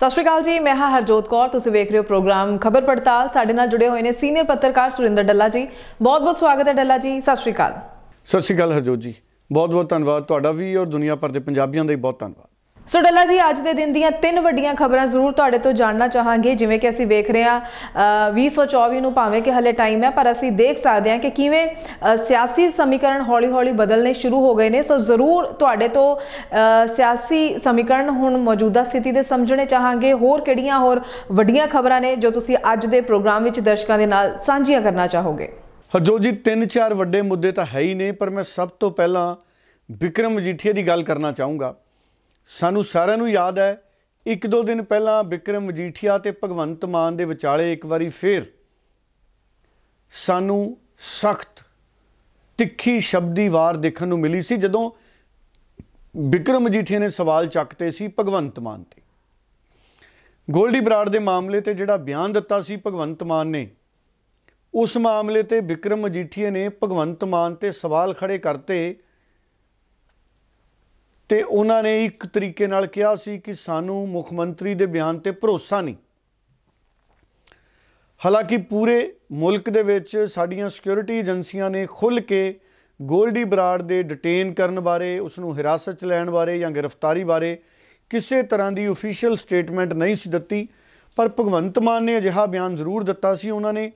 ਸਤਿ ਸ਼੍ਰੀ ਅਕਾਲ ਜੀ ਮੈਂ ਹਾਂ ਹਰਜੋਤ ਕੌਰ ਤੁਸੀਂ ਵੇਖ ਰਹੇ ਹੋ ਪ੍ਰੋਗਰਾਮ ਖਬਰ ਪੜਤਾਲ ਸਾਡੇ ਨਾਲ ਜੁੜੇ ਹੋਏ ਨੇ ਸੀਨੀਅਰ ਪੱਤਰਕਾਰ ਸੁਰਿੰਦਰ ਡੱਲਾ ਜੀ ਬਹੁਤ ਬਹੁਤ ਸਵਾਗਤ ਹੈ ਡੱਲਾ ਜੀ ਸਤਿ ਸ਼੍ਰੀ ਅਕਾਲ ਸਤਿ ਸ਼੍ਰੀ ਅਕਾਲ ਹਰਜੋਤ ਜੀ ਬਹੁਤ ਬਹੁਤ ਧੰਨਵਾਦ ਤੁਹਾਡਾ ਵੀ ਔਰ ਦੁਨੀਆ ਭਰ ਦੇ ਪੰਜਾਬੀਆਂ ਦਾ ਵੀ ਬਹੁਤ ਧੰਨਵਾਦ ਸੋ ਡੱਲਾ ਜੀ ਅੱਜ ਦੇ ਦਿਨ ਦੀਆਂ ਤਿੰਨ ਵੱਡੀਆਂ ਖਬਰਾਂ ਜ਼ਰੂਰ ਤੁਹਾਡੇ ਤੋਂ ਜਾਣਨਾ ਚਾਹਾਂਗੇ ਜਿਵੇਂ ਕਿ ਅਸੀਂ ਵੇਖ ਰਹੇ ਹਾਂ 2024 ਨੂੰ ਭਾਵੇਂ ਕਿ ਹਲੇ ਟਾਈਮ ਹੈ ਪਰ ਅਸੀਂ ਦੇਖ ਸਕਦੇ ਹਾਂ ਕਿ ਕਿਵੇਂ ਸਿਆਸੀ ਸਮੀਕਰਨ ਹੌਲੀ-ਹੌਲੀ ਬਦਲਨੇ ਸ਼ੁਰੂ ਹੋ ਗਏ ਨੇ ਸੋ ਜ਼ਰੂਰ ਤੁਹਾਡੇ ਤੋਂ ਸਿਆਸੀ ਸਮੀਕਰਨ ਹੁਣ ਮੌਜੂਦਾ ਸਥਿਤੀ ਦੇ ਸਮਝਣੇ ਚਾਹਾਂਗੇ ਹੋਰ ਕਿਹੜੀਆਂ ਹੋਰ ਵੱਡੀਆਂ ਖਬਰਾਂ ਨੇ ਜੋ ਤੁਸੀਂ ਅੱਜ ਦੇ ਪ੍ਰੋਗਰਾਮ ਵਿੱਚ ਦਰਸ਼ਕਾਂ ਦੇ ਨਾਲ ਸਾਂਝੀਆਂ ਕਰਨਾ ਚਾਹੋਗੇ ਹਰਜੋਤ ਜੀ ਤਿੰਨ ਚਾਰ ਵੱਡੇ ਮੁੱਦੇ ਤਾਂ ਹੈ ਹੀ ਨੇ ਪਰ ਮੈਂ ਸਭ ਤੋਂ ਪਹਿਲਾਂ ਵਿਕਰਮ ਜੀਠੀਏ ਦੀ ਗੱਲ ਕਰਨਾ ਚਾਹੂੰਗਾ ਸਾਨੂੰ ਸਾਰਿਆਂ ਨੂੰ ਯਾਦ ਹੈ ਇੱਕ ਦੋ ਦਿਨ ਪਹਿਲਾਂ ਵਿਕਰਮ ਮਜੀਠੀਆ ਤੇ ਭਗਵੰਤ ਮਾਨ ਦੇ ਵਿਚਾਲੇ ਇੱਕ ਵਾਰੀ ਫੇਰ ਸਾਨੂੰ ਸਖਤ ਤਿੱਖੀ ਸ਼ਬਦੀ ਵਾਰ ਦੇਖਣ ਨੂੰ ਮਿਲੀ ਸੀ ਜਦੋਂ ਵਿਕਰਮ ਮਜੀਠੀਆ ਨੇ ਸਵਾਲ ਚੱਕਤੇ ਸੀ ਭਗਵੰਤ ਮਾਨ ਤੇ ਗੋਲਡੀ ਬਰਾੜ ਦੇ ਮਾਮਲੇ ਤੇ ਜਿਹੜਾ ਬਿਆਨ ਦਿੱਤਾ ਸੀ ਭਗਵੰਤ ਮਾਨ ਨੇ ਉਸ ਮਾਮਲੇ ਤੇ ਵਿਕਰਮ ਮਜੀਠੀਆ ਨੇ ਭਗਵੰਤ ਮਾਨ ਤੇ ਸਵਾਲ ਖੜੇ ਕਰਤੇ ਤੇ ਉਹਨਾਂ ਨੇ ਇੱਕ ਤਰੀਕੇ ਨਾਲ ਕਿਹਾ ਸੀ ਕਿ ਸਾਨੂੰ ਮੁੱਖ ਮੰਤਰੀ ਦੇ ਬਿਆਨ ਤੇ ਭਰੋਸਾ ਨਹੀਂ ਹਾਲਾਂਕਿ ਪੂਰੇ ਮੁਲਕ ਦੇ ਵਿੱਚ ਸਾਡੀਆਂ ਸਿਕਿਉਰਿਟੀ ਏਜੰਸੀਆਂ ਨੇ ਖੁੱਲ ਕੇ ਗੋਲਡੀ ਬਰਾੜ ਦੇ ਡਿਟੇਨ ਕਰਨ ਬਾਰੇ ਉਸ ਨੂੰ ਹਿਰਾਸਤ 'ਚ ਲੈਣ ਬਾਰੇ ਜਾਂ ਗ੍ਰਿਫਤਾਰੀ ਬਾਰੇ ਕਿਸੇ ਤਰ੍ਹਾਂ ਦੀ ਅਫੀਸ਼ੀਅਲ ਸਟੇਟਮੈਂਟ ਨਹੀਂ ਸੀ ਦਿੱਤੀ ਪਰ ਭਗਵੰਤ ਮਾਨ ਨੇ ਅਜਿਹਾ ਬਿਆਨ ਜ਼ਰੂਰ ਦਿੱਤਾ ਸੀ ਉਹਨਾਂ ਨੇ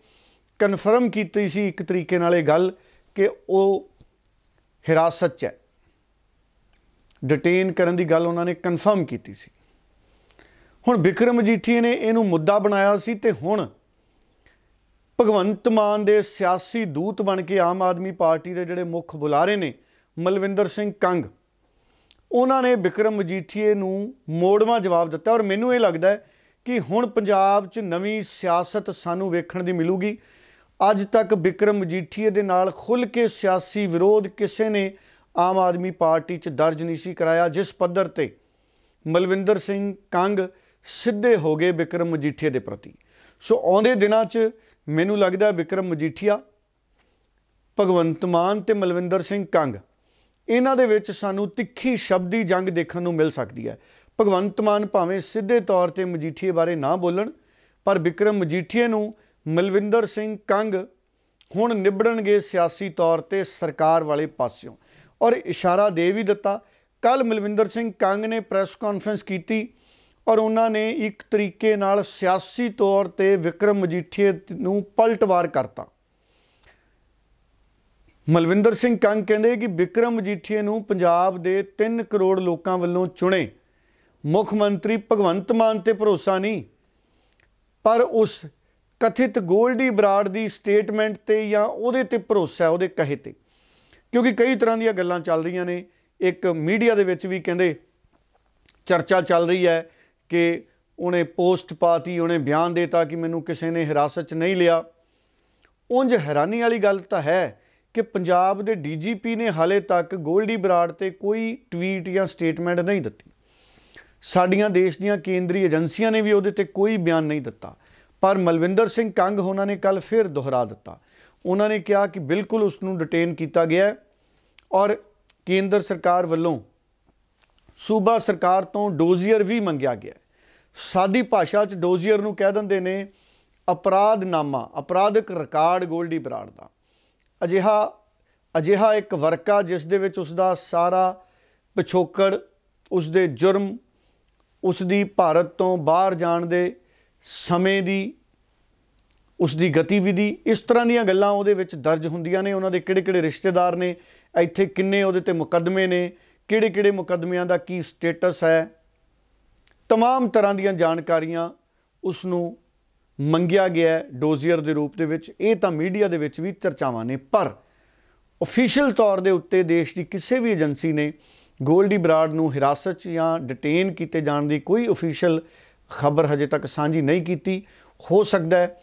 ਕਨਫਰਮ ਕੀਤੀ ਸੀ ਇੱਕ ਤਰੀਕੇ ਨਾਲ ਇਹ ਗੱਲ ਕਿ ਉਹ ਹਿਰਾਸਤ 'ਚ ਹੈ ਡਿਟੇਨ ਕਰਨ ਦੀ ਗੱਲ ਉਹਨਾਂ ਨੇ ਕਨਫਰਮ ਕੀਤੀ ਸੀ ਹੁਣ ਵਿਕਰਮ ਜੀਠੀ ਨੇ ਇਹਨੂੰ ਮੁੱਦਾ ਬਣਾਇਆ ਸੀ ਤੇ ਹੁਣ ਭਗਵੰਤ ਮਾਨ ਦੇ ਸਿਆਸੀ ਦੂਤ ਬਣ ਕੇ ਆਮ ਆਦਮੀ ਪਾਰਟੀ ਦੇ ਜਿਹੜੇ ਮੁੱਖ ਬੁਲਾਰੇ ਨੇ ਮਲਵਿੰਦਰ ਸਿੰਘ ਕੰਗ ਉਹਨਾਂ ਨੇ ਵਿਕਰਮ ਮਜੀਠੀਏ ਨੂੰ ਮੋੜਵਾ ਜਵਾਬ ਦਿੱਤਾ ਔਰ ਮੈਨੂੰ ਇਹ ਲੱਗਦਾ ਕਿ ਹੁਣ ਪੰਜਾਬ 'ਚ ਨਵੀਂ ਸਿਆਸਤ ਸਾਨੂੰ ਵੇਖਣ ਦੀ ਮਿਲੂਗੀ ਅੱਜ ਤੱਕ ਵਿਕਰਮ ਮਜੀਠੀਏ ਦੇ ਨਾਲ ਖੁੱਲ ਕੇ ਸਿਆਸੀ ਵਿਰੋਧ ਕਿਸੇ ਨੇ ਆਮ ਆਦਮੀ ਪਾਰਟੀ 'ਚ ਦਰਜ ਨਹੀਂ ਸੀ ਕਰਾਇਆ ਜਿਸ ਪੱਧਰ ਤੇ ਮਲਵਿੰਦਰ ਸਿੰਘ ਕੰਗ ਸਿੱਧੇ ਹੋ ਗਏ ਵਿਕਰਮ ਮਜੀਠੀਆ ਦੇ ਪ੍ਰਤੀ ਸੋ ਆਉਂਦੇ ਦਿਨਾਂ 'ਚ ਮੈਨੂੰ ਲੱਗਦਾ ਵਿਕਰਮ ਮਜੀਠੀਆ ਭਗਵੰਤ ਮਾਨ ਤੇ ਮਲਵਿੰਦਰ ਸਿੰਘ ਕੰਗ ਇਹਨਾਂ ਦੇ ਵਿੱਚ ਸਾਨੂੰ ਤਿੱਖੀ ਸ਼ਬਦੀ ਜੰਗ ਦੇਖਣ ਨੂੰ ਮਿਲ ਸਕਦੀ ਹੈ ਭਗਵੰਤ ਮਾਨ ਭਾਵੇਂ ਸਿੱਧੇ ਤੌਰ ਤੇ ਮਜੀਠੀਏ ਬਾਰੇ ਨਾ ਬੋਲਣ ਪਰ ਵਿਕਰਮ ਮਜੀਠੀਏ ਨੂੰ ਮਲਵਿੰਦਰ ਸਿੰਘ ਕੰਗ ਹੁਣ ਨਿਬੜਨਗੇ ਸਿਆਸੀ ਤੌਰ ਤੇ ਸਰਕਾਰ ਵਾਲੇ ਪਾਸਿਓਂ ਔਰ ਇਸ਼ਾਰਾ ਦੇ ਵੀ ਦਿੱਤਾ ਕੱਲ ਮਲਵਿੰਦਰ ਸਿੰਘ ਕੰਗ ਨੇ ਪ੍ਰੈਸ ਕਾਨਫਰੰਸ ਕੀਤੀ ਔਰ ਉਹਨਾਂ ਨੇ ਇੱਕ ਤਰੀਕੇ ਨਾਲ ਸਿਆਸੀ ਤੌਰ ਤੇ ਵਿਕਰਮ ਮਜੀਠੀਏ ਨੂੰ ਪਲਟਵਾਰ ਕਰਤਾ ਮਲਵਿੰਦਰ ਸਿੰਘ ਕੰਗ ਕਹਿੰਦੇ ਕਿ ਵਿਕਰਮ ਮਜੀਠੀਏ ਨੂੰ ਪੰਜਾਬ ਦੇ 3 ਕਰੋੜ ਲੋਕਾਂ ਵੱਲੋਂ ਚੁਣੇ ਮੁੱਖ ਮੰਤਰੀ ਭਗਵੰਤ ਮਾਨ ਤੇ ਭਰੋਸਾ ਨਹੀਂ ਪਰ ਉਸ ਕਥਿਤ ਗੋਲਡੀ ਬਰਾੜ ਦੀ ਸਟੇਟਮੈਂਟ ਤੇ ਜਾਂ ਉਹਦੇ ਤੇ ਭਰੋਸਾ ਉਹਦੇ ਕਹੇ ਤੇ ਕਿਉਂਕਿ ਕਈ ਤਰ੍ਹਾਂ ਦੀਆਂ ਗੱਲਾਂ ਚੱਲ ਰਹੀਆਂ ਨੇ ਇੱਕ ਮੀਡੀਆ ਦੇ ਵਿੱਚ ਵੀ ਕਹਿੰਦੇ ਚਰਚਾ ਚੱਲ ਰਹੀ ਹੈ ਕਿ ਉਹਨੇ ਪੋਸਟ ਪਾਤੀ ਉਹਨੇ ਬਿਆਨ ਦਿੱਤਾ ਕਿ ਮੈਨੂੰ ਕਿਸੇ ਨੇ ਹਿਰਾਸਤ 'ਚ ਨਹੀਂ ਲਿਆ ਉੰਜ ਹੈਰਾਨੀ ਵਾਲੀ ਗੱਲ ਤਾਂ ਹੈ ਕਿ ਪੰਜਾਬ ਦੇ ਡੀਜੀਪੀ ਨੇ ਹਾਲੇ ਤੱਕ ਗੋਲਡੀ ਬਰਾੜ ਤੇ ਕੋਈ ਟਵੀਟ ਜਾਂ ਸਟੇਟਮੈਂਟ ਨਹੀਂ ਦਿੱਤੀ ਸਾਡੀਆਂ ਦੇਸ਼ ਦੀਆਂ ਕੇਂਦਰੀ ਏਜੰਸੀਆਂ ਨੇ ਵੀ ਉਹਦੇ ਤੇ ਕੋਈ ਬਿਆਨ ਨਹੀਂ ਦਿੱਤਾ ਪਰ ਮਲਵਿੰਦਰ ਸਿੰਘ ਕੰਗ ਹੋਣਾ ਨੇ ਕੱਲ ਫਿਰ ਦੁਹਰਾ ਦਿੱਤਾ ਉਹਨਾਂ ਨੇ ਕਿਹਾ ਕਿ ਬਿਲਕੁਲ ਉਸ ਨੂੰ ਡਿਟੇਨ ਕੀਤਾ ਗਿਆ ਹੈ ਔਰ ਕੇਂਦਰ ਸਰਕਾਰ ਵੱਲੋਂ ਸੂਬਾ ਸਰਕਾਰ ਤੋਂ ਡੋਜ਼ੀਅਰ ਵੀ ਮੰਗਿਆ ਗਿਆ ਹੈ ਸਾਦੀ ਭਾਸ਼ਾ 'ਚ ਡੋਜ਼ੀਅਰ ਨੂੰ ਕਹਿ ਦਿੰਦੇ ਨੇ ਅਪਰਾਧਨਾਮਾ ਅਪਰਾਧਿਕ ਰਿਕਾਰਡ ਗੋਲਡੀ ਬਰਾੜ ਦਾ ਅਜਿਹਾ ਅਜਿਹਾ ਇੱਕ ਵਰਕਾ ਜਿਸ ਦੇ ਵਿੱਚ ਉਸ ਦਾ ਸਾਰਾ ਪਿਛੋਕੜ ਉਸ ਦੇ ਜੁਰਮ ਉਸ ਦੀ ਭਾਰਤ ਤੋਂ ਬਾਹਰ ਜਾਣ ਦੇ ਸਮੇਂ ਦੀ ਉਸ ਦੀ ਗਤੀਵਿਧੀ ਇਸ ਤਰ੍ਹਾਂ ਦੀਆਂ ਗੱਲਾਂ ਉਹਦੇ ਵਿੱਚ ਦਰਜ ਹੁੰਦੀਆਂ ਨੇ ਉਹਨਾਂ ਦੇ ਕਿਹੜੇ-ਕਿਹੜੇ ਰਿਸ਼ਤੇਦਾਰ ਨੇ ਇੱਥੇ ਕਿੰਨੇ ਉਹਦੇ ਤੇ ਮੁਕੱਦਮੇ ਨੇ ਕਿਹੜੇ-ਕਿਹੜੇ ਮੁਕੱਦਮਿਆਂ ਦਾ ਕੀ ਸਟੇਟਸ ਹੈ तमाम ਤਰ੍ਹਾਂ ਦੀਆਂ ਜਾਣਕਾਰੀਆਂ ਉਸ ਨੂੰ ਮੰਗਿਆ ਗਿਆ ਡੋਜ਼ੀਅਰ ਦੇ ਰੂਪ ਦੇ ਵਿੱਚ ਇਹ ਤਾਂ ਮੀਡੀਆ ਦੇ ਵਿੱਚ ਵੀ ਚਰਚਾਵਾਂ ਨੇ ਪਰ ਅਫੀਸ਼ੀਅਲ ਤੌਰ ਦੇ ਉੱਤੇ ਦੇਸ਼ ਦੀ ਕਿਸੇ ਵੀ ਏਜੰਸੀ ਨੇ ਗੋਲਡੀ ਬਰਾਡ ਨੂੰ ਹਿਰਾਸਤ 'ਚ ਜਾਂ ਡਿਟੇਨ ਕੀਤੇ ਜਾਣ ਦੀ ਕੋਈ ਅਫੀਸ਼ੀਅਲ ਖਬਰ ਹਜੇ ਤੱਕ ਸਾਂਝੀ ਨਹੀਂ ਕੀਤੀ ਹੋ ਸਕਦਾ ਹੈ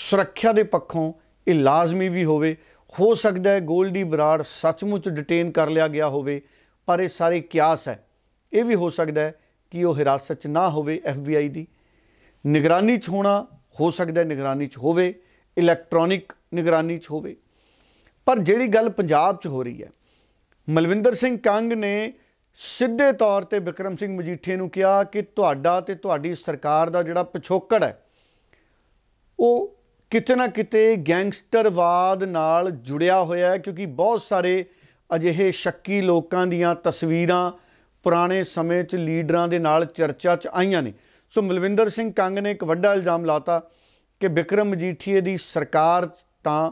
ਸੁਰੱਖਿਆ ਦੇ ਪੱਖੋਂ ਇਹ ਲਾਜ਼ਮੀ ਵੀ ਹੋਵੇ ਹੋ ਸਕਦਾ ਹੈ ਗੋਲਡੀ ਬਰਾੜ ਸੱਚਮੁੱਚ ਡਿਟੇਨ ਕਰ ਲਿਆ ਗਿਆ ਹੋਵੇ ਪਰ ਇਹ ਸਾਰੇ ਕਿਆਸ ਹੈ ਇਹ ਵੀ ਹੋ ਸਕਦਾ ਹੈ ਕਿ ਉਹ ਹਿਰਾਸਤ 'ਚ ਨਾ ਹੋਵੇ ਐਫਬੀਆਈ ਦੀ ਨਿਗਰਾਨੀ 'ਚ ਹੋਣਾ ਹੋ ਸਕਦਾ ਹੈ ਨਿਗਰਾਨੀ 'ਚ ਹੋਵੇ ਇਲੈਕਟ੍ਰੋਨਿਕ ਨਿਗਰਾਨੀ 'ਚ ਹੋਵੇ ਪਰ ਜਿਹੜੀ ਗੱਲ ਪੰਜਾਬ 'ਚ ਹੋ ਰਹੀ ਹੈ ਮਲਵਿੰਦਰ ਸਿੰਘ ਕੰਗ ਨੇ ਸਿੱਧੇ ਤੌਰ ਤੇ ਵਿਕਰਮ ਸਿੰਘ ਮਜੀਠੇ ਨੂੰ ਕਿਹਾ ਕਿ ਤੁਹਾਡਾ ਤੇ ਤੁਹਾਡੀ ਸਰਕਾਰ ਦਾ ਜਿਹੜਾ ਪਿਛੋਕੜ ਹੈ ਉਹ ਕਿਤੇ ਨਾ ਕਿਤੇ ਗੈਂਗਸਟਰਵਾਦ ਨਾਲ ਜੁੜਿਆ ਹੋਇਆ ਹੈ ਕਿਉਂਕਿ ਬਹੁਤ ਸਾਰੇ ਅਜਿਹੇ ਸ਼ੱਕੀ ਲੋਕਾਂ ਦੀਆਂ ਤਸਵੀਰਾਂ ਪੁਰਾਣੇ ਸਮੇਂ 'ਚ ਲੀਡਰਾਂ ਦੇ ਨਾਲ ਚਰਚਾ 'ਚ ਆਈਆਂ ਨੇ ਸੋ ਮਲਵਿੰਦਰ ਸਿੰਘ ਕੰਗ ਨੇ ਇੱਕ ਵੱਡਾ ਇਲਜ਼ਾਮ ਲਾਤਾ ਕਿ ਵਿਕਰਮ ਮਜੀਠੀਏ ਦੀ ਸਰਕਾਰ ਤਾਂ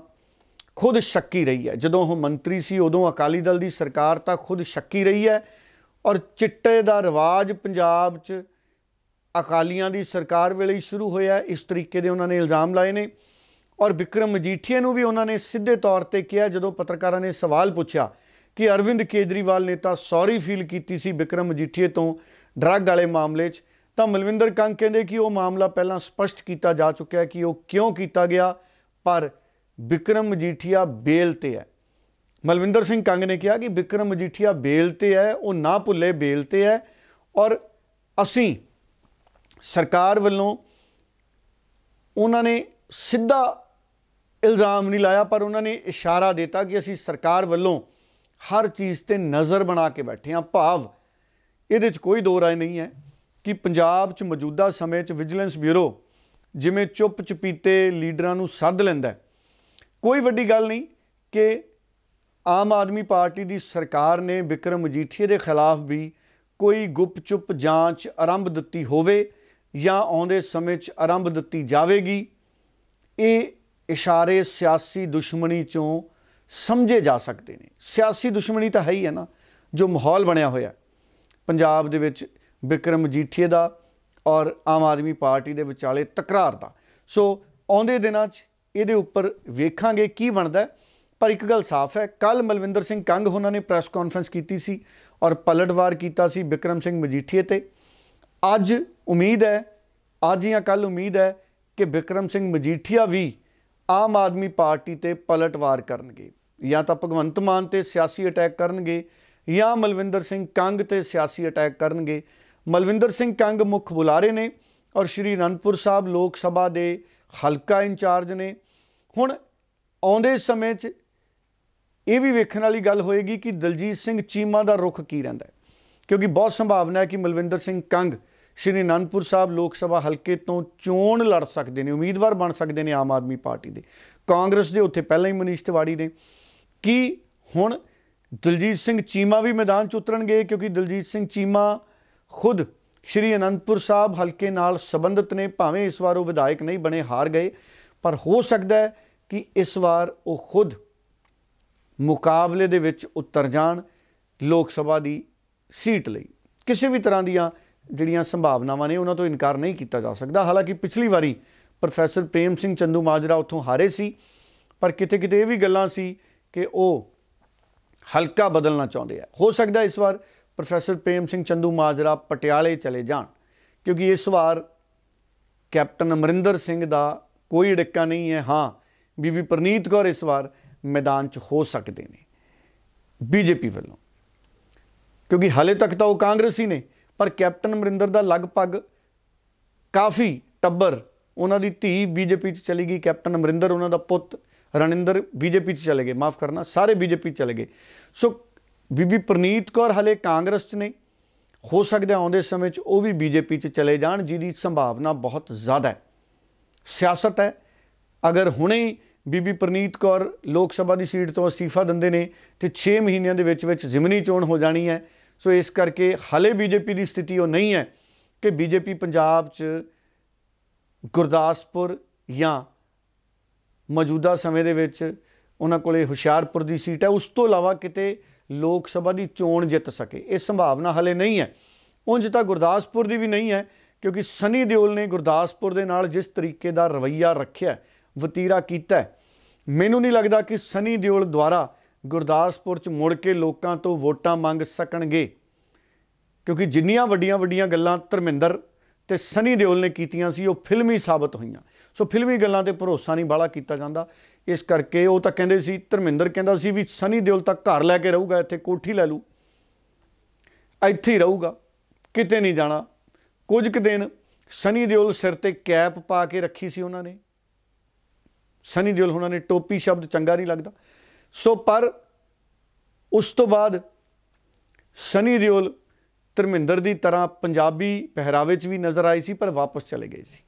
ਖੁਦ ਸ਼ੱਕੀ ਰਹੀ ਹੈ ਜਦੋਂ ਉਹ ਮੰਤਰੀ ਸੀ ਉਦੋਂ ਅਕਾਲੀ ਦਲ ਦੀ ਸਰਕਾਰ ਤਾਂ ਖੁਦ ਸ਼ੱਕੀ ਰਹੀ ਹੈ ਔਰ ਚਿੱਟੇ ਦਾ ਰਿਵਾਜ ਪੰਜਾਬ 'ਚ ਅਕਾਲੀਆਂ ਦੀ ਸਰਕਾਰ ਵੇਲੇ ਹੀ ਸ਼ੁਰੂ ਹੋਇਆ ਇਸ ਤਰੀਕੇ ਦੇ ਉਹਨਾਂ ਨੇ ਇਲਜ਼ਾਮ ਲਾਏ ਨੇ ਔਰ ਵਿਕਰਮ ਮਜੀਠੀਆ ਨੂੰ ਵੀ ਉਹਨਾਂ ਨੇ ਸਿੱਧੇ ਤੌਰ ਤੇ ਕਿਹਾ ਜਦੋਂ ਪੱਤਰਕਾਰਾਂ ਨੇ ਸਵਾਲ ਪੁੱਛਿਆ ਕਿ ਅਰਵਿੰਦ ਕੇਜਰੀਵਾਲ ਨੇ ਤਾਂ ਸੌਰੀ ਫੀਲ ਕੀਤੀ ਸੀ ਵਿਕਰਮ ਮਜੀਠੀਆ ਤੋਂ ਡਰੱਗ ਵਾਲੇ ਮਾਮਲੇ 'ਚ ਤਾਂ ਮਲਵਿੰਦਰ ਕੰਗ ਕਹਿੰਦੇ ਕਿ ਉਹ ਮਾਮਲਾ ਪਹਿਲਾਂ ਸਪਸ਼ਟ ਕੀਤਾ ਜਾ ਚੁੱਕਿਆ ਕਿ ਉਹ ਕਿਉਂ ਕੀਤਾ ਗਿਆ ਪਰ ਵਿਕਰਮ ਮਜੀਠੀਆ ਬੇਲ ਤੇ ਹੈ ਮਲਵਿੰਦਰ ਸਿੰਘ ਕੰਗ ਨੇ ਕਿਹਾ ਕਿ ਵਿਕਰਮ ਮਜੀਠੀਆ ਬੇਲ ਤੇ ਹੈ ਉਹ ਨਾ ਭੁੱਲੇ ਬੇਲ ਤੇ ਹੈ ਔਰ ਅਸੀਂ ਸਰਕਾਰ ਵੱਲੋਂ ਉਹਨਾਂ ਨੇ ਸਿੱਧਾ ਇਲਜ਼ਾਮ ਨਹੀਂ ਲਾਇਆ ਪਰ ਉਹਨਾਂ ਨੇ ਇਸ਼ਾਰਾ ਦਿੱਤਾ ਕਿ ਅਸੀਂ ਸਰਕਾਰ ਵੱਲੋਂ ਹਰ ਚੀਜ਼ ਤੇ ਨਜ਼ਰ ਬਣਾ ਕੇ ਬੈਠੇ ਹਾਂ ਭਾਵ ਇਹਦੇ 'ਚ ਕੋਈ ਦੋ ਰਾਏ ਨਹੀਂ ਹੈ ਕਿ ਪੰਜਾਬ 'ਚ ਮੌਜੂਦਾ ਸਮੇਂ 'ਚ ਵਿਜੀਲੈਂਸ ਬਿਊਰੋ ਜਿਵੇਂ ਚੁੱਪ ਚਪੀਤੇ ਲੀਡਰਾਂ ਨੂੰ ਸੱਦ ਲੈਂਦਾ ਕੋਈ ਵੱਡੀ ਗੱਲ ਨਹੀਂ ਕਿ ਆਮ ਆਦਮੀ ਪਾਰਟੀ ਦੀ ਸਰਕਾਰ ਨੇ ਵਿਕਰਮ ਮਜੀਠੀਏ ਦੇ ਖਿਲਾਫ ਵੀ ਕੋਈ ਗੁੱਪਚੁੱਪ ਜਾਂਚ ਆਰੰਭ ਦਿੱਤੀ ਹੋਵੇ ਜਾਂ ਆਉਂਦੇ ਸਮੇਂ 'ਚ ਆਰੰਭ ਦਿੱਤੀ ਜਾਵੇਗੀ ਇਹ ਇਸ਼ਾਰੇ ਸਿਆਸੀ ਦੁਸ਼ਮਣੀ ਚੋਂ ਸਮਝੇ ਜਾ ਸਕਦੇ ਨੇ ਸਿਆਸੀ ਦੁਸ਼ਮਣੀ ਤਾਂ ਹੈ ਹੀ ਹੈ ਨਾ ਜੋ ਮਾਹੌਲ ਬਣਿਆ ਹੋਇਆ ਪੰਜਾਬ ਦੇ ਵਿੱਚ ਵਿਕਰਮ ਜੀਠੀਏ ਦਾ ਔਰ ਆਮ ਆਦਮੀ ਪਾਰਟੀ ਦੇ ਵਿਚਾਲੇ ਤਕਰਾਰ ਦਾ ਸੋ ਆਉਂਦੇ ਦਿਨਾਂ 'ਚ ਇਹਦੇ ਉੱਪਰ ਵੇਖਾਂਗੇ ਕੀ ਬਣਦਾ ਪਰ ਇੱਕ ਗੱਲ ਸਾਫ਼ ਹੈ ਕੱਲ ਮਲਵਿੰਦਰ ਸਿੰਘ ਕੰਗ ਉਹਨਾਂ ਨੇ ਪ੍ਰੈਸ ਕਾਨਫਰੰਸ ਕੀਤੀ ਸੀ ਔਰ ਪਲਟਵਾਰ ਕੀਤਾ ਸੀ ਵਿਕਰਮ ਸਿੰਘ ਮਜੀਠੀਏ ਤੇ ਅੱਜ ਉਮੀਦ ਹੈ ਅੱਜ ਜਾਂ ਕੱਲ ਉਮੀਦ ਹੈ ਕਿ ਵਿਕਰਮ ਸਿੰਘ ਮਜੀਠੀਆ ਵੀ ਆਮ ਆਦਮੀ ਪਾਰਟੀ ਤੇ ਪਲਟਵਾਰ ਕਰਨਗੇ ਜਾਂ ਤਾਂ ਭਗਵੰਤ ਮਾਨ ਤੇ ਸਿਆਸੀ ਅਟੈਕ ਕਰਨਗੇ ਜਾਂ ਮਲਵਿੰਦਰ ਸਿੰਘ ਕੰਗ ਤੇ ਸਿਆਸੀ ਅਟੈਕ ਕਰਨਗੇ ਮਲਵਿੰਦਰ ਸਿੰਘ ਕੰਗ ਮੁੱਖ ਬੁਲਾਰੇ ਨੇ ਔਰ ਸ਼੍ਰੀ ਅਨੰਦਪੁਰ ਸਾਹਿਬ ਲੋਕ ਸਭਾ ਦੇ ਹਲਕਾ ਇੰਚਾਰਜ ਨੇ ਹੁਣ ਆਉਂਦੇ ਸਮੇਂ 'ਚ ਇਹ ਵੀ ਵੇਖਣ ਵਾਲੀ ਗੱਲ ਹੋਏਗੀ ਕਿ ਦਲਜੀਤ ਸਿੰਘ ਚੀਮਾ ਦਾ ਰੁਖ ਕੀ ਰਹਿੰਦਾ ਕਿਉਂਕਿ ਬਹੁਤ ਸੰਭਾਵਨਾ ਹੈ ਕਿ ਮਲਵਿੰਦਰ ਸਿੰਘ ਕੰਗ ਸ਼੍ਰੀ ਨਨਪੁਰ ਸਾਹਿਬ ਲੋਕ ਸਭਾ ਹਲਕੇ ਤੋਂ ਚੋਣ ਲੜ ਸਕਦੇ ਨੇ ਉਮੀਦਵਾਰ ਬਣ ਸਕਦੇ ਨੇ ਆਮ ਆਦਮੀ ਪਾਰਟੀ ਦੇ ਕਾਂਗਰਸ ਦੇ ਉੱਥੇ ਪਹਿਲਾਂ ਹੀ ਮਨੀਸ਼ ਤਿਵਾੜੀ ਨੇ ਕੀ ਹੁਣ ਦਲਜੀਤ ਸਿੰਘ ਚੀਮਾ ਵੀ ਮੈਦਾਨ 'ਚ ਉਤਰਨਗੇ ਕਿਉਂਕਿ ਦਲਜੀਤ ਸਿੰਘ ਚੀਮਾ ਖੁਦ ਸ਼੍ਰੀ ਅਨੰਦਪੁਰ ਸਾਹਿਬ ਹਲਕੇ ਨਾਲ ਸੰਬੰਧਿਤ ਨੇ ਭਾਵੇਂ ਇਸ ਵਾਰ ਉਹ ਵਿਧਾਇਕ ਨਹੀਂ ਬਣੇ ਹਾਰ ਗਏ ਪਰ ਹੋ ਸਕਦਾ ਹੈ ਕਿ ਇਸ ਵਾਰ ਉਹ ਖੁਦ ਮੁਕਾਬਲੇ ਦੇ ਵਿੱਚ ਉਤਰ ਜਾਣ ਲੋਕ ਸਭਾ ਦੀ ਸੀਟ ਲਈ ਕਿਸੇ ਵੀ ਤਰ੍ਹਾਂ ਦੀਆਂ ਜਿਹੜੀਆਂ ਸੰਭਾਵਨਾਵਾਂ ਨੇ ਉਹਨਾਂ ਤੋਂ ਇਨਕਾਰ ਨਹੀਂ ਕੀਤਾ ਜਾ ਸਕਦਾ ਹਾਲਾਂਕਿ ਪਿਛਲੀ ਵਾਰੀ ਪ੍ਰੋਫੈਸਰ ਪ੍ਰੇਮ ਸਿੰਘ ਚੰਦੂ ਮਾਜਰਾ ਉੱਥੋਂ ਹਾਰੇ ਸੀ ਪਰ ਕਿਤੇ-ਕਿਤੇ ਇਹ ਵੀ ਗੱਲਾਂ ਸੀ ਕਿ ਉਹ ਹਲਕਾ ਬਦਲਣਾ ਚਾਹੁੰਦੇ ਆ ਹੋ ਸਕਦਾ ਇਸ ਵਾਰ ਪ੍ਰੋਫੈਸਰ ਪ੍ਰੇਮ ਸਿੰਘ ਚੰਦੂ ਮਾਜਰਾ ਪਟਿਆਲੇ ਚਲੇ ਜਾਣ ਕਿਉਂਕਿ ਇਸ ਵਾਰ ਕੈਪਟਨ ਅਮਰਿੰਦਰ ਸਿੰਘ ਦਾ ਕੋਈ ਡਿੱਕਾ ਨਹੀਂ ਹੈ ਹਾਂ ਬੀਬੀ ਪ੍ਰਨੀਤ ਕੌਰ ਇਸ ਵਾਰ ਮੈਦਾਨ 'ਚ ਹੋ ਸਕਦੇ ਨੇ ਬੀਜੇਪੀ ਵੱਲੋਂ ਕਿਉਂਕਿ ਹਾਲੇ ਤੱਕ ਤਾਂ ਉਹ ਕਾਂਗਰਸੀ ਨੇ ਪਰ ਕੈਪਟਨ ਅਮਰਿੰਦਰ ਦਾ ਲਗਭਗ ਕਾਫੀ ਟੱਬਰ ਉਹਨਾਂ ਦੀ ਧੀ ਬੀਜੇਪੀ 'ਚ ਚਲੀ ਗਈ ਕੈਪਟਨ ਅਮਰਿੰਦਰ ਉਹਨਾਂ ਦਾ ਪੁੱਤ ਰਣਿੰਦਰ ਬੀਜੇਪੀ 'ਚ ਚਲੇ ਗਏ ਮਾਫ ਕਰਨਾ ਸਾਰੇ ਬੀਜੇਪੀ 'ਚ ਚਲੇ ਗਏ ਸੋ ਬੀਬੀ ਪ੍ਰਨੀਤ ਕੌਰ ਹਲੇ ਕਾਂਗਰਸ 'ਚ ਨੇ ਹੋ ਸਕਦਾ ਆਉਂਦੇ ਸਮੇਂ 'ਚ ਉਹ ਵੀ ਬੀਜੇਪੀ 'ਚ ਚਲੇ ਜਾਣ ਜਿਹਦੀ ਸੰਭਾਵਨਾ ਬਹੁਤ ਜ਼ਿਆਦਾ ਹੈ ਸਿਆਸਤ ਹੈ ਅਗਰ ਹੁਣੇ ਹੀ ਬੀਬੀ ਪ੍ਰਨੀਤ ਕੌਰ ਲੋਕ ਸਭਾ ਦੀ ਸੀਟ ਤੋਂ ਅਸਤੀਫਾ ਦਿੰਦੇ ਨੇ ਤੇ 6 ਮਹੀਨਿਆਂ ਦੇ ਵਿੱਚ ਵਿੱਚ ਜ਼ਿਮਨੀ ਚੋਣ ਹੋ ਜਾਣੀ ਹੈ ਸੋ ਇਸ ਕਰਕੇ ਹਲੇ ਬੀਜੇਪੀ ਦੀ ਸਥਿਤੀ ਉਹ ਨਹੀਂ ਹੈ ਕਿ ਬੀਜੇਪੀ ਪੰਜਾਬ 'ਚ ਗੁਰਦਾਸਪੁਰ ਜਾਂ ਮੌਜੂਦਾ ਸਮੇਂ ਦੇ ਵਿੱਚ ਉਹਨਾਂ ਕੋਲੇ ਹੁਸ਼ਿਆਰਪੁਰ ਦੀ ਸੀਟ ਹੈ ਉਸ ਤੋਂ ਇਲਾਵਾ ਕਿਤੇ ਲੋਕ ਸਭਾ ਦੀ ਚੋਣ ਜਿੱਤ ਸਕੇ ਇਹ ਸੰਭਾਵਨਾ ਹਲੇ ਨਹੀਂ ਹੈ ਉਂਝ ਤਾਂ ਗੁਰਦਾਸਪੁਰ ਦੀ ਵੀ ਨਹੀਂ ਹੈ ਕਿਉਂਕਿ ਸਨੀ ਦਿਓਲ ਨੇ ਗੁਰਦਾਸਪੁਰ ਦੇ ਨਾਲ ਜਿਸ ਤਰੀਕੇ ਦਾ ਰਵਈਆ ਰੱਖਿਆ ਵਤੀਰਾ ਕੀਤਾ ਮੈਨੂੰ ਨਹੀਂ ਲੱਗਦਾ ਕਿ ਸਨੀ ਦਿਓਲ ਦੁਆਰਾ ਗੁਰਦਾਸਪੁਰ 'ਚ ਮੁੜ ਕੇ ਲੋਕਾਂ ਤੋਂ ਵੋਟਾਂ ਮੰਗ ਸਕਣਗੇ ਕਿਉਂਕਿ ਜਿੰਨੀਆਂ ਵੱਡੀਆਂ ਵੱਡੀਆਂ ਗੱਲਾਂ ਧਰਮਿੰਦਰ ਤੇ ਸਨੀ ਦਿਓਲ ਨੇ ਕੀਤੀਆਂ ਸੀ ਉਹ ਫਿਲਮੀ ਸਾਬਤ ਹੋਈਆਂ ਸੋ ਫਿਲਮੀ ਗੱਲਾਂ ਤੇ ਭਰੋਸਾ ਨਹੀਂ ਬਾਲਾ ਕੀਤਾ ਜਾਂਦਾ ਇਸ ਕਰਕੇ ਉਹ ਤਾਂ ਕਹਿੰਦੇ ਸੀ ਧਰਮਿੰਦਰ ਕਹਿੰਦਾ ਸੀ ਵੀ ਸਨੀ ਦਿਓਲ ਤਾਂ ਘਰ ਲੈ ਕੇ ਰਹੂਗਾ ਇੱਥੇ ਕੋਠੀ ਲੈ ਲੂ ਇੱਥੇ ਹੀ ਰਹੂਗਾ ਕਿਤੇ ਨਹੀਂ ਜਾਣਾ ਕੁਝ ਕੁ ਦਿਨ ਸਨੀ ਦਿਓਲ ਸਿਰ ਤੇ ਕੈਪ ਪਾ ਕੇ ਰੱਖੀ ਸੀ ਉਹਨਾਂ ਨੇ ਸਨੀ ਦਿਓਲ ਉਹਨਾਂ ਨੇ ਟੋਪੀ ਸ਼ਬਦ ਚੰਗਾ ਨਹੀਂ ਲੱਗਦਾ ਸੋ ਪਰ ਉਸ ਤੋਂ ਬਾਅਦ ਸਨੀ ਦਿਓਲ ਧਰਮਿੰਦਰ ਦੀ ਤਰ੍ਹਾਂ ਪੰਜਾਬੀ ਪਹਿਰਾਵੇ 'ਚ ਵੀ ਨਜ਼ਰ ਆਈ ਸੀ ਪਰ ਵਾਪਸ ਚਲੇ ਗਏ ਸੀ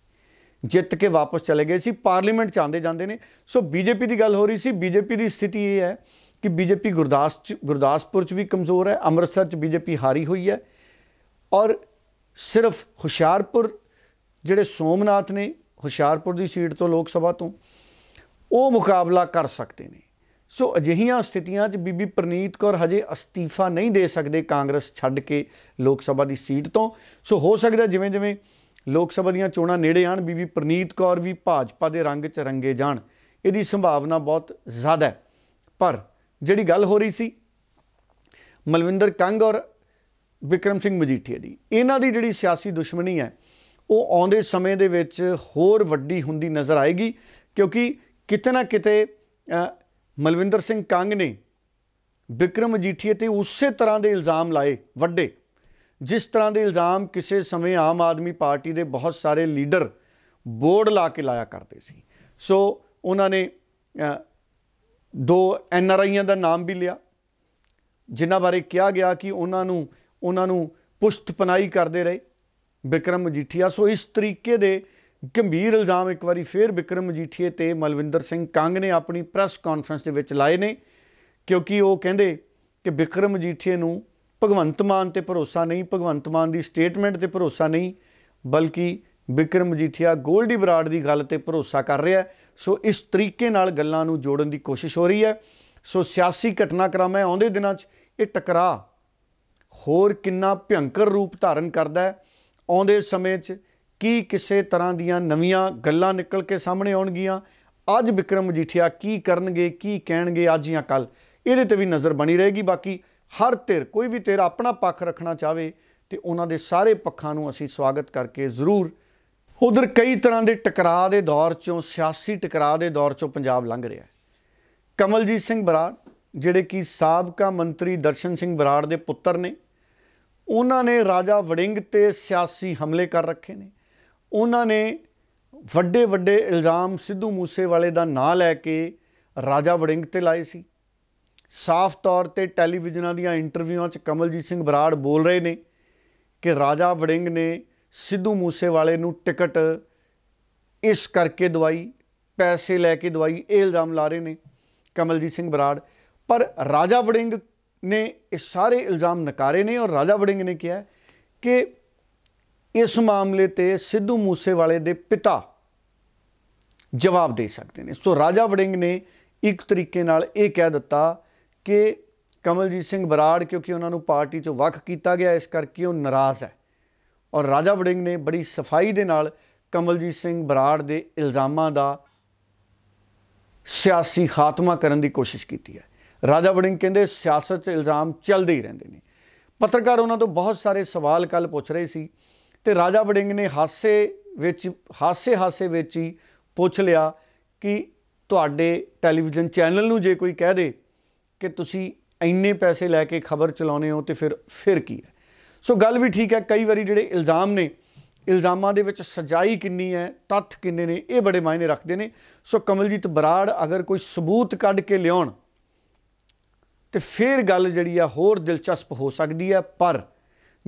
ਜਿੱਤ ਕੇ ਵਾਪਸ ਚਲੇ ਗਏ ਸੀ ਪਾਰਲੀਮੈਂਟ ਚ ਆਂਦੇ ਜਾਂਦੇ ਨੇ ਸੋ ਬੀਜੇਪੀ ਦੀ ਗੱਲ ਹੋ ਰਹੀ ਸੀ ਬੀਜੇਪੀ ਦੀ ਸਥਿਤੀ ਇਹ ਹੈ ਕਿ ਬੀਜੇਪੀ ਗੁਰਦਾਸ ਚ ਗੁਰਦਾਸਪੁਰ ਚ ਵੀ ਕਮਜ਼ੋਰ ਹੈ ਅੰਮ੍ਰਿਤਸਰ ਚ ਬੀਜੇਪੀ ਹਾਰੀ ਹੋਈ ਹੈ ਔਰ ਸਿਰਫ ਹੁਸ਼ਿਆਰਪੁਰ ਜਿਹੜੇ ਸੋਮਨਾਥ ਨੇ ਹੁਸ਼ਿਆਰਪੁਰ ਦੀ ਸੀਟ ਤੋਂ ਲੋਕ ਸਭਾ ਤੋਂ ਉਹ ਮੁਕਾਬਲਾ ਕਰ ਸਕਦੇ ਨੇ ਸੋ ਅਜਿਹੀਆਂ ਸਥਿਤੀਆਂ 'ਚ ਬੀਬੀ ਪ੍ਰਨੀਤ ਕੌਰ ਹਜੇ ਅਸਤੀਫਾ ਨਹੀਂ ਦੇ ਸਕਦੇ ਕਾਂਗਰਸ ਛੱਡ ਕੇ ਲੋਕ ਸਭਾ ਦੀ ਸੀਟ ਤੋਂ ਸੋ ਹੋ ਸਕਦਾ ਜਿਵੇਂ ਜਿਵੇਂ ਲੋਕ ਸਭਾ ਦੀਆਂ ਚੋਣਾਂ ਨੇੜੇ ਆਣ ਬੀਬੀ ਪ੍ਰਨੀਤ ਕੌਰ ਵੀ ਭਾਜਪਾ ਦੇ ਰੰਗ 'ਚ ਰੰਗੇ ਜਾਣ ਇਹਦੀ ਸੰਭਾਵਨਾ ਬਹੁਤ ਜ਼ਿਆਦਾ ਹੈ ਪਰ ਜਿਹੜੀ ਗੱਲ ਹੋ ਰਹੀ ਸੀ ਮਲਵਿੰਦਰ ਕੰਗ ਔਰ ਵਿਕਰਮ ਸਿੰਘ ਮਜੀਠੀਆ ਦੀ ਇਹਨਾਂ ਦੀ ਜਿਹੜੀ ਸਿਆਸੀ ਦੁਸ਼ਮਣੀ ਹੈ ਉਹ ਆਉਂਦੇ ਸਮੇਂ ਦੇ ਵਿੱਚ ਹੋਰ ਵੱਡੀ ਹੁੰਦੀ ਨਜ਼ਰ ਆਏਗੀ ਕਿਉਂਕਿ ਕਿਤੇ ਨਾ ਕਿਤੇ ਮਲਵਿੰਦਰ ਸਿੰਘ ਕੰਗ ਨੇ ਵਿਕਰਮ ਜੀਠੀਏ ਤੇ ਉਸੇ ਤਰ੍ਹਾਂ ਦੇ ਇਲਜ਼ਾਮ ਲਾਏ ਵੱਡੇ ਜਿਸ ਤਰ੍ਹਾਂ ਦੇ ਇਲਜ਼ਾਮ ਕਿਸੇ ਸਮੇਂ ਆਮ ਆਦਮੀ ਪਾਰਟੀ ਦੇ ਬਹੁਤ ਸਾਰੇ ਲੀਡਰ ਬੋਰਡ ਲਾ ਕੇ ਲਾਇਆ ਕਰਦੇ ਸੀ ਸੋ ਉਹਨਾਂ ਨੇ ਦੋ ਐਨ ਆਰ ਆਈਆਂ ਦਾ ਨਾਮ ਵੀ ਲਿਆ ਜਿਨ੍ਹਾਂ ਬਾਰੇ ਕਿਹਾ ਗਿਆ ਕਿ ਉਹਨਾਂ ਨੂੰ ਉਹਨਾਂ ਨੂੰ ਪੁਸ਼ਤ ਪਨਾਈ ਕਰਦੇ ਰਹੇ ਵਿਕਰਮ ਮਜੀਠੀਆ ਸੋ ਇਸ ਤਰੀਕੇ ਦੇ ਗੰਭੀਰ ਇਲਜ਼ਾਮ ਇੱਕ ਵਾਰੀ ਫੇਰ ਵਿਕਰਮ ਮਜੀਠੀਏ ਤੇ ਮਲਵਿੰਦਰ ਸਿੰਘ ਕੰਗ ਨੇ ਆਪਣੀ ਪ੍ਰੈਸ ਕਾਨਫਰੰਸ ਦੇ ਵਿੱਚ ਲਾਏ ਨੇ ਕਿਉਂਕਿ ਉਹ ਕਹਿੰਦੇ ਕਿ ਵਿਕਰਮ ਮਜੀਠੀਏ ਨੂੰ ਭਗਵੰਤ ਮਾਨ ਤੇ ਭਰੋਸਾ ਨਹੀਂ ਭਗਵੰਤ ਮਾਨ ਦੀ ਸਟੇਟਮੈਂਟ ਤੇ ਭਰੋਸਾ ਨਹੀਂ ਬਲਕਿ ਵਿਕਰਮ ਮਜੀਠੀਆ 골ਡੀ ਬਰਾਡ ਦੀ ਗੱਲ ਤੇ ਭਰੋਸਾ ਕਰ ਰਿਹਾ ਸੋ ਇਸ ਤਰੀਕੇ ਨਾਲ ਗੱਲਾਂ ਨੂੰ ਜੋੜਨ ਦੀ ਕੋਸ਼ਿਸ਼ ਹੋ ਰਹੀ ਹੈ ਸੋ ਸਿਆਸੀ ਘਟਨਾਕ੍ਰਮ ਹੈ ਆਉਂਦੇ ਦਿਨਾਂ 'ਚ ਇਹ ਟਕਰਾ ਹੋਰ ਕਿੰਨਾ ਭਿਆੰਕਰ ਰੂਪ ਧਾਰਨ ਕਰਦਾ ਹੈ ਆਉਂਦੇ ਸਮੇਂ 'ਚ ਕੀ ਕਿਸੇ ਤਰ੍ਹਾਂ ਦੀਆਂ ਨਵੀਆਂ ਗੱਲਾਂ ਨਿਕਲ ਕੇ ਸਾਹਮਣੇ ਆਉਣਗੀਆਂ ਅੱਜ ਵਿਕਰਮ ਮਜੀਠੀਆ ਕੀ ਕਰਨਗੇ ਕੀ ਕਹਿਣਗੇ ਅੱਜ ਜਾਂ ਕੱਲ ਇਹਦੇ ਤੇ ਵੀ ਨਜ਼ਰ ਬਣੀ ਰਹੇਗੀ ਬਾਕੀ ਹਰ ਧਿਰ ਕੋਈ ਵੀ ਤੇਰਾ ਆਪਣਾ ਪੱਖ ਰੱਖਣਾ ਚਾਵੇ ਤੇ ਉਹਨਾਂ ਦੇ ਸਾਰੇ ਪੱਖਾਂ ਨੂੰ ਅਸੀਂ ਸਵਾਗਤ ਕਰਕੇ ਜ਼ਰੂਰ ਉਧਰ ਕਈ ਤਰ੍ਹਾਂ ਦੇ ਟਕਰਾਅ ਦੇ ਦੌਰ ਚੋਂ ਸਿਆਸੀ ਟਕਰਾਅ ਦੇ ਦੌਰ ਚੋਂ ਪੰਜਾਬ ਲੰਘ ਰਿਹਾ ਹੈ ਕਮਲਜੀਤ ਸਿੰਘ ਬਰਾੜ ਜਿਹੜੇ ਕਿ ਸਾਬਕਾ ਮੰਤਰੀ ਦਰਸ਼ਨ ਸਿੰਘ ਬਰਾੜ ਦੇ ਪੁੱਤਰ ਨੇ ਉਹਨਾਂ ਨੇ ਰਾਜਾ ਵੜਿੰਗ ਤੇ ਸਿਆਸੀ ਹਮਲੇ ਕਰ ਰੱਖੇ ਨੇ ਉਹਨਾਂ ਨੇ ਵੱਡੇ ਵੱਡੇ ਇਲਜ਼ਾਮ ਸਿੱਧੂ ਮੂਸੇਵਾਲੇ ਦਾ ਨਾਂ ਲੈ ਕੇ ਰਾਜਾ ਵੜਿੰਗ ਤੇ ਲਾਏ ਸੀ ਸਾਫ਼ ਤੌਰ ਤੇ ਟੈਲੀਵਿਜ਼ਨਾਂ ਦੀਆਂ ਇੰਟਰਵਿਊਆਂ 'ਚ ਕਮਲਜੀਤ ਸਿੰਘ ਬਰਾੜ ਬੋਲ ਰਹੇ ਨੇ ਕਿ ਰਾਜਾ ਵੜਿੰਗ ਨੇ ਸਿੱਧੂ ਮੂਸੇਵਾਲੇ ਨੂੰ ਟਿਕਟ ਇਸ ਕਰਕੇ ਦਵਾਈ ਪੈਸੇ ਲੈ ਕੇ ਦਵਾਈ ਇਹ ਇਲਜ਼ਾਮ ਲਾ ਰਹੇ ਨੇ ਕਮਲਜੀਤ ਸਿੰਘ ਬਰਾੜ ਪਰ ਰਾਜਾ ਵੜਿੰਗ ਨੇ ਇਹ ਸਾਰੇ ਇਲਜ਼ਾਮ ਨਕਾਰੇ ਨੇ ਔਰ ਰਾਜਾ ਵੜਿੰਗ ਨੇ ਕਿਹਾ ਕਿ ਇਸ ਮਾਮਲੇ ਤੇ ਸਿੱਧੂ ਮੂਸੇਵਾਲੇ ਦੇ ਪਿਤਾ ਜਵਾਬ ਦੇ ਸਕਦੇ ਨੇ ਸੋ ਰਾਜਾ ਵੜਿੰਗ ਨੇ ਇੱਕ ਤਰੀਕੇ ਨਾਲ ਇਹ ਕਹਿ ਦਿੱਤਾ ਕਿ ਕਮਲਜੀਤ ਸਿੰਘ ਬਰਾੜ ਕਿਉਂਕਿ ਉਹਨਾਂ ਨੂੰ ਪਾਰਟੀ ਤੋਂ ਵੱਖ ਕੀਤਾ ਗਿਆ ਇਸ ਕਰਕੇ ਉਹ ਨਾਰਾਜ਼ ਹੈ ਔਰ ਰਾਜਾ ਵੜਿੰਗ ਨੇ ਬੜੀ ਸਫਾਈ ਦੇ ਨਾਲ ਕਮਲਜੀਤ ਸਿੰਘ ਬਰਾੜ ਦੇ ਇਲਜ਼ਾਮਾਂ ਦਾ ਸਿਆਸੀ ਖਾਤਮਾ ਕਰਨ ਦੀ ਕੋਸ਼ਿਸ਼ ਕੀਤੀ ਹੈ ਰਾਜਾ ਵੜਿੰਗ ਕਹਿੰਦੇ ਸਿਆਸਤ 'ਚ ਇਲਜ਼ਾਮ ਚੱਲਦੇ ਹੀ ਰਹਿੰਦੇ ਨੇ ਪੱਤਰਕਾਰ ਉਹਨਾਂ ਤੋਂ ਬਹੁਤ ਸਾਰੇ ਸਵਾਲ ਕੱਲ ਪੁੱਛ ਰਹੇ ਸੀ ਤੇ ਰਾਜਾ ਵੜਿੰਗ ਨੇ ਹਾਸੇ ਵਿੱਚ ਹਾਸੇ ਹਾਸੇ ਵਿੱਚ ਹੀ ਪੁੱਛ ਲਿਆ ਕਿ ਤੁਹਾਡੇ ਟੈਲੀਵਿਜ਼ਨ ਚੈਨਲ ਨੂੰ ਜੇ ਕੋਈ ਕਹਿ ਦੇ ਕਿ ਤੁਸੀਂ ਇੰਨੇ ਪੈਸੇ ਲੈ ਕੇ ਖਬਰ ਚਲਾਉਨੇ ਹੋ ਤੇ ਫਿਰ ਫਿਰ ਕੀ ਹੈ ਸੋ ਗੱਲ ਵੀ ਠੀਕ ਹੈ ਕਈ ਵਾਰੀ ਜਿਹੜੇ ਇਲਜ਼ਾਮ ਨੇ ਇਲਜ਼ਾਮਾਂ ਦੇ ਵਿੱਚ ਸਜਾਈ ਕਿੰਨੀ ਹੈ ਤੱਥ ਕਿੰਨੇ ਨੇ ਇਹ ਬੜੇ ਮਾਇਨੇ ਰੱਖਦੇ ਨੇ ਸੋ ਕਮਲਜੀਤ ਬਰਾੜ ਅਗਰ ਕੋਈ ਸਬੂਤ ਕੱਢ ਕੇ ਲਿਆਉਣ ਤੇ ਫਿਰ ਗੱਲ ਜਿਹੜੀ ਆ ਹੋਰ ਦਿਲਚਸਪ ਹੋ ਸਕਦੀ ਹੈ ਪਰ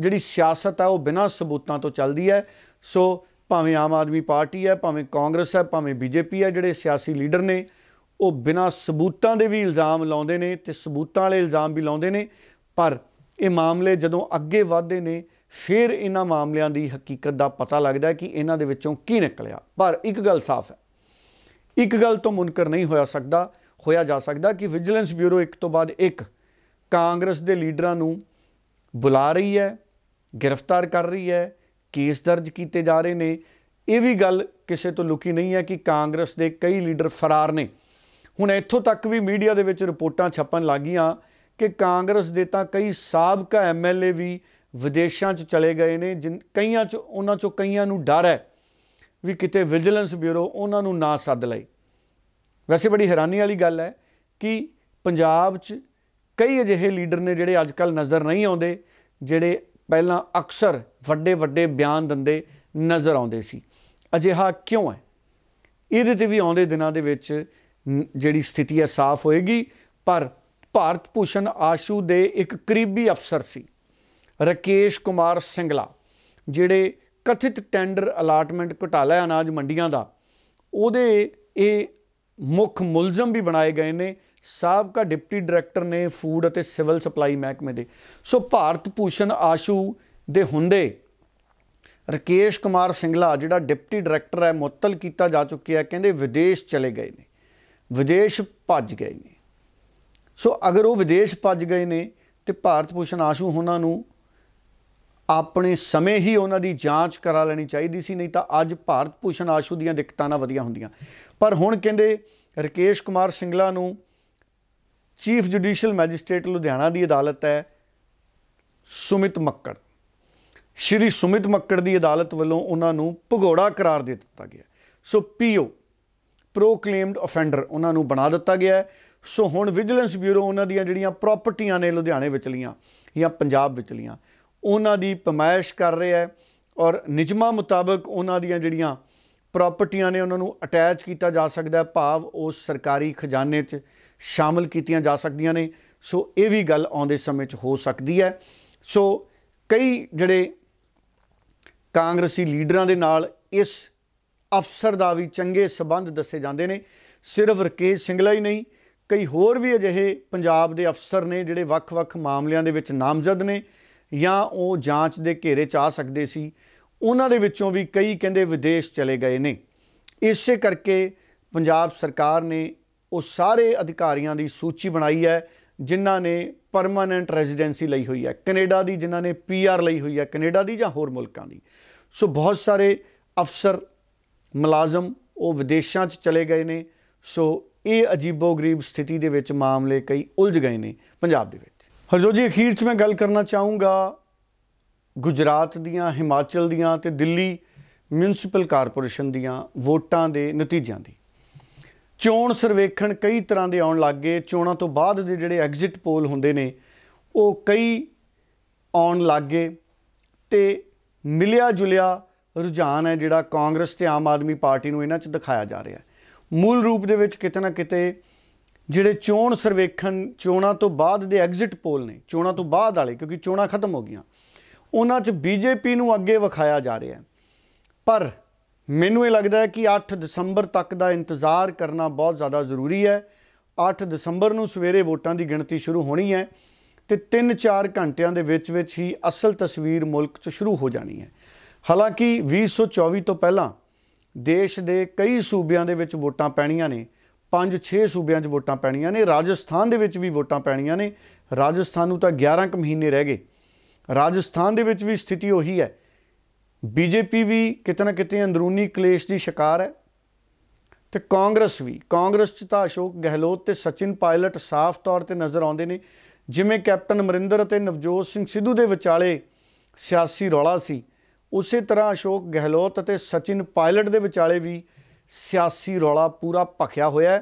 ਜਿਹੜੀ ਸਿਆਸਤ ਹੈ ਉਹ ਬਿਨਾਂ ਸਬੂਤਾਂ ਤੋਂ ਚੱਲਦੀ ਹੈ ਸੋ ਭਾਵੇਂ ਆਮ ਆਦਮੀ ਪਾਰਟੀ ਹੈ ਭਾਵੇਂ ਕਾਂਗਰਸ ਹੈ ਭਾਵੇਂ ਬੀਜੇਪੀ ਹੈ ਜਿਹੜੇ ਸਿਆਸੀ ਲੀਡਰ ਨੇ ਉਹ ਬਿਨਾਂ ਸਬੂਤਾਂ ਦੇ ਵੀ ਇਲਜ਼ਾਮ ਲਾਉਂਦੇ ਨੇ ਤੇ ਸਬੂਤਾਂ ਵਾਲੇ ਇਲਜ਼ਾਮ ਵੀ ਲਾਉਂਦੇ ਨੇ ਪਰ ਇਹ ਮਾਮਲੇ ਜਦੋਂ ਅੱਗੇ ਵਧਦੇ ਨੇ ਫਿਰ ਇਹਨਾਂ ਮਾਮਲਿਆਂ ਦੀ ਹਕੀਕਤ ਦਾ ਪਤਾ ਲੱਗਦਾ ਹੈ ਕਿ ਇਹਨਾਂ ਦੇ ਵਿੱਚੋਂ ਕੀ ਨਿਕਲਿਆ ਪਰ ਇੱਕ ਗੱਲ ਸਾਫ਼ ਹੈ ਇੱਕ ਗੱਲ ਤੋਂ ਮੁਨਕਰ ਨਹੀਂ ਹੋਇਆ ਸਕਦਾ ਹੋਇਆ ਜਾ ਸਕਦਾ ਕਿ ਵਿਜੀਲੈਂਸ ਬਿਊਰੋ ਇੱਕ ਤੋਂ ਬਾਅਦ ਇੱਕ ਕਾਂਗਰਸ ਦੇ ਲੀਡਰਾਂ ਨੂੰ ਬੁਲਾ ਰਹੀ ਹੈ ਗ੍ਰਿਫਤਾਰ ਕਰ ਰਹੀ ਹੈ ਕੇਸ ਦਰਜ ਕੀਤੇ ਜਾ ਰਹੇ ਨੇ ਇਹ ਵੀ ਗੱਲ ਕਿਸੇ ਤੋਂ ਲੁਕੀ ਨਹੀਂ ਹੈ ਕਿ ਕਾਂਗਰਸ ਦੇ ਕਈ ਲੀਡਰ ਫਰਾਰ ਨੇ ਹੁਣ ਇੱਥੋਂ ਤੱਕ ਵੀ ਮੀਡੀਆ ਦੇ ਵਿੱਚ ਰਿਪੋਰਟਾਂ ਛਪਣ ਲੱਗੀਆਂ ਕਿ ਕਾਂਗਰਸ ਦੇ ਤਾਂ ਕਈ ਸਾਬਕਾ ਐਮਐਲਏ ਵੀ ਵਿਦੇਸ਼ਾਂ 'ਚ ਚਲੇ ਗਏ ਨੇ ਕਈਆਂ 'ਚ ਉਹਨਾਂ 'ਚੋਂ ਕਈਆਂ ਨੂੰ ਡਰ ਹੈ ਵੀ ਕਿਤੇ ਵਿਜੀਲੈਂਸ ਬਿਊਰੋ ਉਹਨਾਂ ਨੂੰ ਨਾ ਸੱਦ ਲਏ ਵੈਸੇ ਬੜੀ ਹੈਰਾਨੀ ਵਾਲੀ ਗੱਲ ਹੈ ਕਿ ਪੰਜਾਬ 'ਚ ਕਈ ਅਜਿਹੇ ਲੀਡਰ ਨੇ ਜਿਹੜੇ ਅੱਜਕੱਲ ਨਜ਼ਰ ਨਹੀਂ ਆਉਂਦੇ ਜਿਹੜੇ ਪਹਿਲਾਂ ਅਕਸਰ ਵੱਡੇ ਵੱਡੇ ਬਿਆਨ ਦਿੰਦੇ ਨਜ਼ਰ ਆਉਂਦੇ ਸੀ ਅਜਿਹਾ ਕਿਉਂ ਹੈ ਇਹਦੇ ਤੇ ਵੀ ਆਉਂਦੇ ਦਿਨਾਂ ਦੇ ਵਿੱਚ ਜਿਹੜੀ ਸਥਿਤੀ ਹੈ ਸਾਫ਼ ਹੋਏਗੀ ਪਰ ਭਾਰਤ ਭੂਸ਼ਣ ਆਸ਼ੂ ਦੇ ਇੱਕ ਕਰੀਬੀ ਅਫਸਰ ਸੀ ਰਕੇਸ਼ ਕੁਮਾਰ ਸਿੰਗਲਾ ਜਿਹੜੇ ਕਥਿਤ ਟੈਂਡਰ ਅਲਾਟਮੈਂਟ ਘਟਾਲਾ ਅਨਾਜ ਮੰਡੀਆਂ ਦਾ ਉਹਦੇ ਇਹ ਮੁੱਖ ਮੁਲਜ਼ਮ ਵੀ ਬਣਾਏ ਗਏ ਨੇ ਸਾਬਕਾ ਡਿਪਟੀ ਡਾਇਰੈਕਟਰ ਨੇ ਫੂਡ ਅਤੇ ਸਿਵਲ ਸਪਲਾਈ ਮਹਿਕਮੇ ਦੇ ਸੋ ਭਾਰਤ ਭੂਸ਼ਣ ਆਸ਼ੂ ਦੇ ਹੁੰਦੇ ਰਕੇਸ਼ ਕੁਮਾਰ ਸਿੰਘਲਾ ਜਿਹੜਾ ਡਿਪਟੀ ਡਾਇਰੈਕਟਰ ਹੈ ਮੁਤਲ ਕੀਤਾ ਜਾ ਚੁੱਕਿਆ ਹੈ ਕਹਿੰਦੇ ਵਿਦੇਸ਼ ਚਲੇ ਗਏ ਨੇ ਵਿਦੇਸ਼ ਭੱਜ ਗਏ ਨੇ ਸੋ ਅਗਰ ਉਹ ਵਿਦੇਸ਼ ਭੱਜ ਗਏ ਨੇ ਤੇ ਭਾਰਤ ਭੂਸ਼ਣ ਆਸ਼ੂ ਉਹਨਾਂ ਨੂੰ ਆਪਣੇ ਸਮੇਂ ਹੀ ਉਹਨਾਂ ਦੀ ਜਾਂਚ ਕਰਾ ਲੈਣੀ ਚਾਹੀਦੀ ਸੀ ਨਹੀਂ ਤਾਂ ਅੱਜ ਭਾਰਤ ਭੂਸ਼ਣ ਆਸ਼ੂ ਦੀਆਂ ਦਿੱਕਤਾਂ ਨਾ ਵਧੀਆਂ ਹੁੰਦੀਆਂ ਪਰ ਹੁਣ ਕਹਿੰਦੇ ਰਕੇਸ਼ ਕੁਮਾਰ ਸਿੰਘਲਾ ਨੂੰ ਚੀਫ ਜੁਡੀਸ਼ੀਅਲ ਮੈਜਿਸਟ੍ਰੇਟ ਲੁਧਿਆਣਾ ਦੀ ਅਦਾਲਤ ਹੈ ਸੁਮਿਤ ਮੱਕੜ ਸ਼੍ਰੀ ਸੁਮਿਤ ਮੱਕੜ ਦੀ ਅਦਾਲਤ ਵੱਲੋਂ ਉਹਨਾਂ ਨੂੰ ਭਗੋੜਾ ਕਰਾਰ ਦੇ ਦਿੱਤਾ ਗਿਆ ਸੋ ਪੀਓ ਪ੍ਰੋਕਲੇਮਡ ਆਫੈਂਡਰ ਉਹਨਾਂ ਨੂੰ ਬਣਾ ਦਿੱਤਾ ਗਿਆ ਸੋ ਹੁਣ ਵਿਜੀਲੈਂਸ ਬਿਊਰੋ ਉਹਨਾਂ ਦੀਆਂ ਜਿਹੜੀਆਂ ਪ੍ਰਾਪਰਟੀਆਂ ਨੇ ਲੁਧਿਆਣੇ ਵਿੱਚ ਲੀਆਂ ਜਾਂ ਪੰਜਾਬ ਵਿੱਚ ਲੀਆਂ ਉਹਨਾਂ ਦੀ ਪਮਾਇਸ਼ ਕਰ ਰਿਹਾ ਹੈ ਔਰ ਨਿਜਮਾ ਮੁਤਾਬਕ ਉਹਨਾਂ ਦੀਆਂ ਜਿਹੜੀਆਂ ਪ੍ਰਾਪਰਟੀਆਂ ਨੇ ਉਹਨਾਂ ਨੂੰ ਅਟੈਚ ਕੀਤਾ ਜਾ ਸਕਦਾ ਹੈ ਭਾਵ ਉਸ ਸਰਕਾਰੀ ਖਜ਼ਾਨੇ 'ਚ ਸ਼ਾਮਲ ਕੀਤੀਆਂ ਜਾ ਸਕਦੀਆਂ ਨੇ ਸੋ ਇਹ ਵੀ ਗੱਲ ਆਉਂਦੇ ਸਮੇਂ 'ਚ ਹੋ ਸਕਦੀ ਹੈ ਸੋ ਕਈ ਜਿਹੜੇ ਕਾਂਗਰਸੀ ਲੀਡਰਾਂ ਦੇ ਨਾਲ ਇਸ ਅਫਸਰ ਦਾ ਵੀ ਚੰਗੇ ਸਬੰਧ ਦੱਸੇ ਜਾਂਦੇ ਨੇ ਸਿਰਫ ਰਕੇਸ਼ ਸਿੰਘਲਾ ਹੀ ਨਹੀਂ ਕਈ ਹੋਰ ਵੀ ਅਜਿਹੇ ਪੰਜਾਬ ਦੇ ਅਫਸਰ ਨੇ ਜਿਹੜੇ ਵੱਖ-ਵੱਖ ਮਾਮਲਿਆਂ ਦੇ ਵਿੱਚ ਨਾਮਜ਼ਦ ਨੇ ਜਾਂ ਉਹ ਜਾਂਚ ਦੇ ਘੇਰੇ 'ਚ ਆ ਸਕਦੇ ਸੀ ਉਹਨਾਂ ਦੇ ਵਿੱਚੋਂ ਵੀ ਕਈ ਕਹਿੰਦੇ ਵਿਦੇਸ਼ ਚਲੇ ਗਏ ਨੇ ਇਸੇ ਕਰਕੇ ਪੰਜਾਬ ਸਰਕਾਰ ਨੇ ਉਹ ਸਾਰੇ ਅਧਿਕਾਰੀਆਂ ਦੀ ਸੂਚੀ ਬਣਾਈ ਹੈ ਜਿਨ੍ਹਾਂ ਨੇ ਪਰਮਨੈਂਟ ਰੈਜ਼ੀਡੈਂਸੀ ਲਈ ਹੋਈ ਹੈ ਕੈਨੇਡਾ ਦੀ ਜਿਨ੍ਹਾਂ ਨੇ ਪੀਆਰ ਲਈ ਹੋਈ ਹੈ ਕੈਨੇਡਾ ਦੀ ਜਾਂ ਹੋਰ ਮੁਲਕਾਂ ਦੀ ਸੋ ਬਹੁਤ ਸਾਰੇ ਅਫਸਰ ਮੁਲਾਜ਼ਮ ਉਹ ਵਿਦੇਸ਼ਾਂ 'ਚ ਚਲੇ ਗਏ ਨੇ ਸੋ ਇਹ ਅਜੀਬੋ-ਗਰੀਬ ਸਥਿਤੀ ਦੇ ਵਿੱਚ ਮਾਮਲੇ ਕਈ ਉਲਝ ਗਏ ਨੇ ਪੰਜਾਬ ਦੇ ਵਿੱਚ ਹਰਜੋਤ ਜੀ ਅਖੀਰ 'ਚ ਮੈਂ ਗੱਲ ਕਰਨਾ ਚਾਹੂੰਗਾ ਗੁਜਰਾਤ ਦੀਆਂ ਹਿਮਾਚਲ ਦੀਆਂ ਤੇ ਦਿੱਲੀ ਮਿਊਨਿਸਪਲ ਕਾਰਪੋਰੇਸ਼ਨ ਦੀਆਂ ਵੋਟਾਂ ਦੇ ਨਤੀਜਿਆਂ ਦੀ ਚੋਣ ਸਰਵੇਖਣ ਕਈ ਤਰ੍ਹਾਂ ਦੇ ਆਉਣ ਲੱਗ ਗਏ ਚੋਣਾਂ ਤੋਂ ਬਾਅਦ ਦੇ ਜਿਹੜੇ ਐਗਜ਼ਿਟ ਪੋਲ ਹੁੰਦੇ ਨੇ ਉਹ ਕਈ ਆਉਣ ਲੱਗ ਗਏ ਤੇ ਮਿਲਿਆ ਜੁਲਿਆ ਰੁਝਾਨ ਹੈ ਜਿਹੜਾ ਕਾਂਗਰਸ ਤੇ ਆਮ ਆਦਮੀ ਪਾਰਟੀ ਨੂੰ ਇਹਨਾਂ 'ਚ ਦਿਖਾਇਆ ਜਾ ਰਿਹਾ ਹੈ ਮੂਲ ਰੂਪ ਦੇ ਵਿੱਚ ਕਿਤੇ ਨਾ ਕਿਤੇ ਜਿਹੜੇ ਚੋਣ ਸਰਵੇਖਣ ਚੋਣਾਂ ਤੋਂ ਬਾਅਦ ਦੇ ਐਗਜ਼ਿਟ ਪੋਲ ਨੇ ਚੋਣਾਂ ਤੋਂ ਬਾਅਦ ਵਾਲੇ ਕਿਉਂਕਿ ਚੋਣਾਂ ਖਤਮ ਹੋ ਗਈਆਂ ਉਹਨਾਂ 'ਚ ਬੀਜੇਪੀ ਨੂੰ ਅੱਗੇ ਵਿਖਾਇਆ ਜਾ ਰਿਹਾ ਹੈ ਪਰ ਮੈਨੂੰ ਇਹ ਲੱਗਦਾ ਹੈ ਕਿ 8 ਦਸੰਬਰ ਤੱਕ ਦਾ ਇੰਤਜ਼ਾਰ ਕਰਨਾ ਬਹੁਤ ਜ਼ਿਆਦਾ ਜ਼ਰੂਰੀ ਹੈ 8 ਦਸੰਬਰ ਨੂੰ ਸਵੇਰੇ ਵੋਟਾਂ ਦੀ ਗਿਣਤੀ ਸ਼ੁਰੂ ਹੋਣੀ ਹੈ ਤੇ 3-4 ਘੰਟਿਆਂ ਦੇ ਵਿੱਚ ਵਿੱਚ ਹੀ ਅਸਲ ਤਸਵੀਰ ਮੁਲਕ 'ਚ ਸ਼ੁਰੂ ਹੋ ਜਾਣੀ ਹੈ ਹਾਲਾਂਕਿ 2024 ਤੋਂ ਪਹਿਲਾਂ ਦੇਸ਼ ਦੇ ਕਈ ਸੂਬਿਆਂ ਦੇ ਵਿੱਚ ਵੋਟਾਂ ਪੈਣੀਆਂ ਨੇ 5-6 ਸੂਬਿਆਂ 'ਚ ਵੋਟਾਂ ਪੈਣੀਆਂ ਨੇ ਰਾਜਸਥਾਨ ਦੇ ਵਿੱਚ ਵੀ ਵੋਟਾਂ ਪੈਣੀਆਂ ਨੇ ਰਾਜਸਥਾਨ ਨੂੰ ਤਾਂ 11 ਕੁ ਮਹੀਨੇ ਰਹਿ ਗਏ ਰਾਜਸਥਾਨ ਦੇ ਵਿੱਚ ਵੀ ਸਥਿਤੀ ਉਹੀ ਹੈ ਬੀਜੇਪੀ ਵੀ ਕਿਤੇ ਨਾ ਕਿਤੇ ਅੰਦਰੂਨੀ ਕਲੇਸ਼ ਦੀ ਸ਼ਿਕਾਰ ਹੈ ਤੇ ਕਾਂਗਰਸ ਵੀ ਕਾਂਗਰਸ ਚ ਤਾਂ ਅਸ਼ੋਕ ਗਹਿਲੋਤ ਤੇ ਸਚਿਨ ਪਾਇਲਟ ਸਾਫ਼ ਤੌਰ ਤੇ ਨਜ਼ਰ ਆਉਂਦੇ ਨੇ ਜਿਵੇਂ ਕੈਪਟਨ ਅਮਰਿੰਦਰ ਅਤੇ ਨਵਜੋਤ ਸਿੰਘ ਸਿੱਧੂ ਦੇ ਵਿਚਾਲੇ ਸਿਆਸੀ ਰੌਲਾ ਸੀ ਉਸੇ ਤਰ੍ਹਾਂ ਅਸ਼ੋਕ ਗਹਿਲੋਤ ਅਤੇ ਸਚਿਨ ਪਾਇਲਟ ਦੇ ਵਿਚਾਲੇ ਵੀ ਸਿਆਸੀ ਰੌਲਾ ਪੂਰਾ ਭਖਿਆ ਹੋਇਆ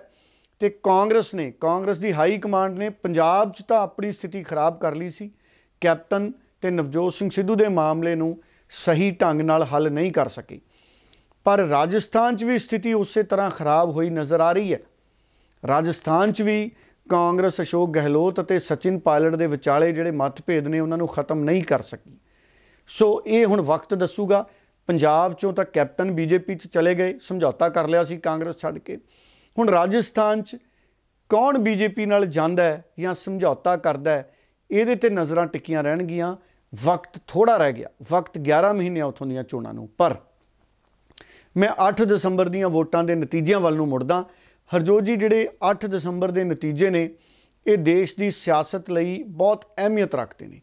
ਤੇ ਕਾਂਗਰਸ ਨੇ ਕਾਂਗਰਸ ਦੀ ਹਾਈ ਕਮਾਂਡ ਨੇ ਪੰਜਾਬ 'ਚ ਤਾਂ ਆਪਣੀ ਸਥਿਤੀ ਖਰਾਬ ਕਰ ਲਈ ਸੀ ਕੈਪਟਨ ਤੇ ਨਵਜੋਤ ਸਿੰਘ ਸਿੱਧੂ ਦੇ ਮਾਮਲੇ ਨੂੰ ਸਹੀ ਢੰਗ ਨਾਲ ਹੱਲ ਨਹੀਂ ਕਰ ਸਕੀ ਪਰ ਰਾਜਸਥਾਨ 'ਚ ਵੀ ਸਥਿਤੀ ਉਸੇ ਤਰ੍ਹਾਂ ਖਰਾਬ ਹੋਈ ਨਜ਼ਰ ਆ ਰਹੀ ਹੈ ਰਾਜਸਥਾਨ 'ਚ ਵੀ ਕਾਂਗਰਸ ਅਸ਼ੋਕ ਗਹਿਲੋਤ ਅਤੇ ਸਚਿਨ ਪਾਇਲਟ ਦੇ ਵਿਚਾਲੇ ਜਿਹੜੇ ਮਤਭੇਦ ਨੇ ਉਹਨਾਂ ਨੂੰ ਖਤਮ ਨਹੀਂ ਕਰ ਸਕੀ ਸੋ ਇਹ ਹੁਣ ਵਕਤ ਦੱਸੂਗਾ ਪੰਜਾਬ 'ਚੋਂ ਤਾਂ ਕੈਪਟਨ ਬੀਜੇਪੀ 'ਚ ਚਲੇ ਗਏ ਸਮਝੌਤਾ ਕਰ ਲਿਆ ਸੀ ਕਾਂਗਰਸ ਛੱਡ ਕੇ ਹੁਣ ਰਾਜਸਥਾਨ 'ਚ ਕੌਣ ਬੀਜੇਪੀ ਨਾਲ ਜਾਂਦਾ ਹੈ ਜਾਂ ਸਮਝੌਤਾ ਕਰਦਾ ਹੈ ਇਹਦੇ ਤੇ ਨਜ਼ਰਾਂ ਟਿੱਕੀਆਂ ਰਹਿਣਗੀਆਂ ਵਕਤ ਥੋੜਾ ਰਹਿ ਗਿਆ ਵਕਤ 11 ਮਹੀਨੇ ਉਥੋਂ ਦੀਆਂ ਚੋਣਾਂ ਨੂੰ ਪਰ ਮੈਂ 8 ਦਸੰਬਰ ਦੀਆਂ ਵੋਟਾਂ ਦੇ ਨਤੀਜਿਆਂ ਵੱਲ ਨੂੰ ਮੁੜਦਾ ਹਰਜੋਤ ਜੀ ਜਿਹੜੇ 8 ਦਸੰਬਰ ਦੇ ਨਤੀਜੇ ਨੇ ਇਹ ਦੇਸ਼ ਦੀ ਸਿਆਸਤ ਲਈ ਬਹੁਤ ਅਹਿਮੀਅਤ ਰੱਖਦੇ ਨੇ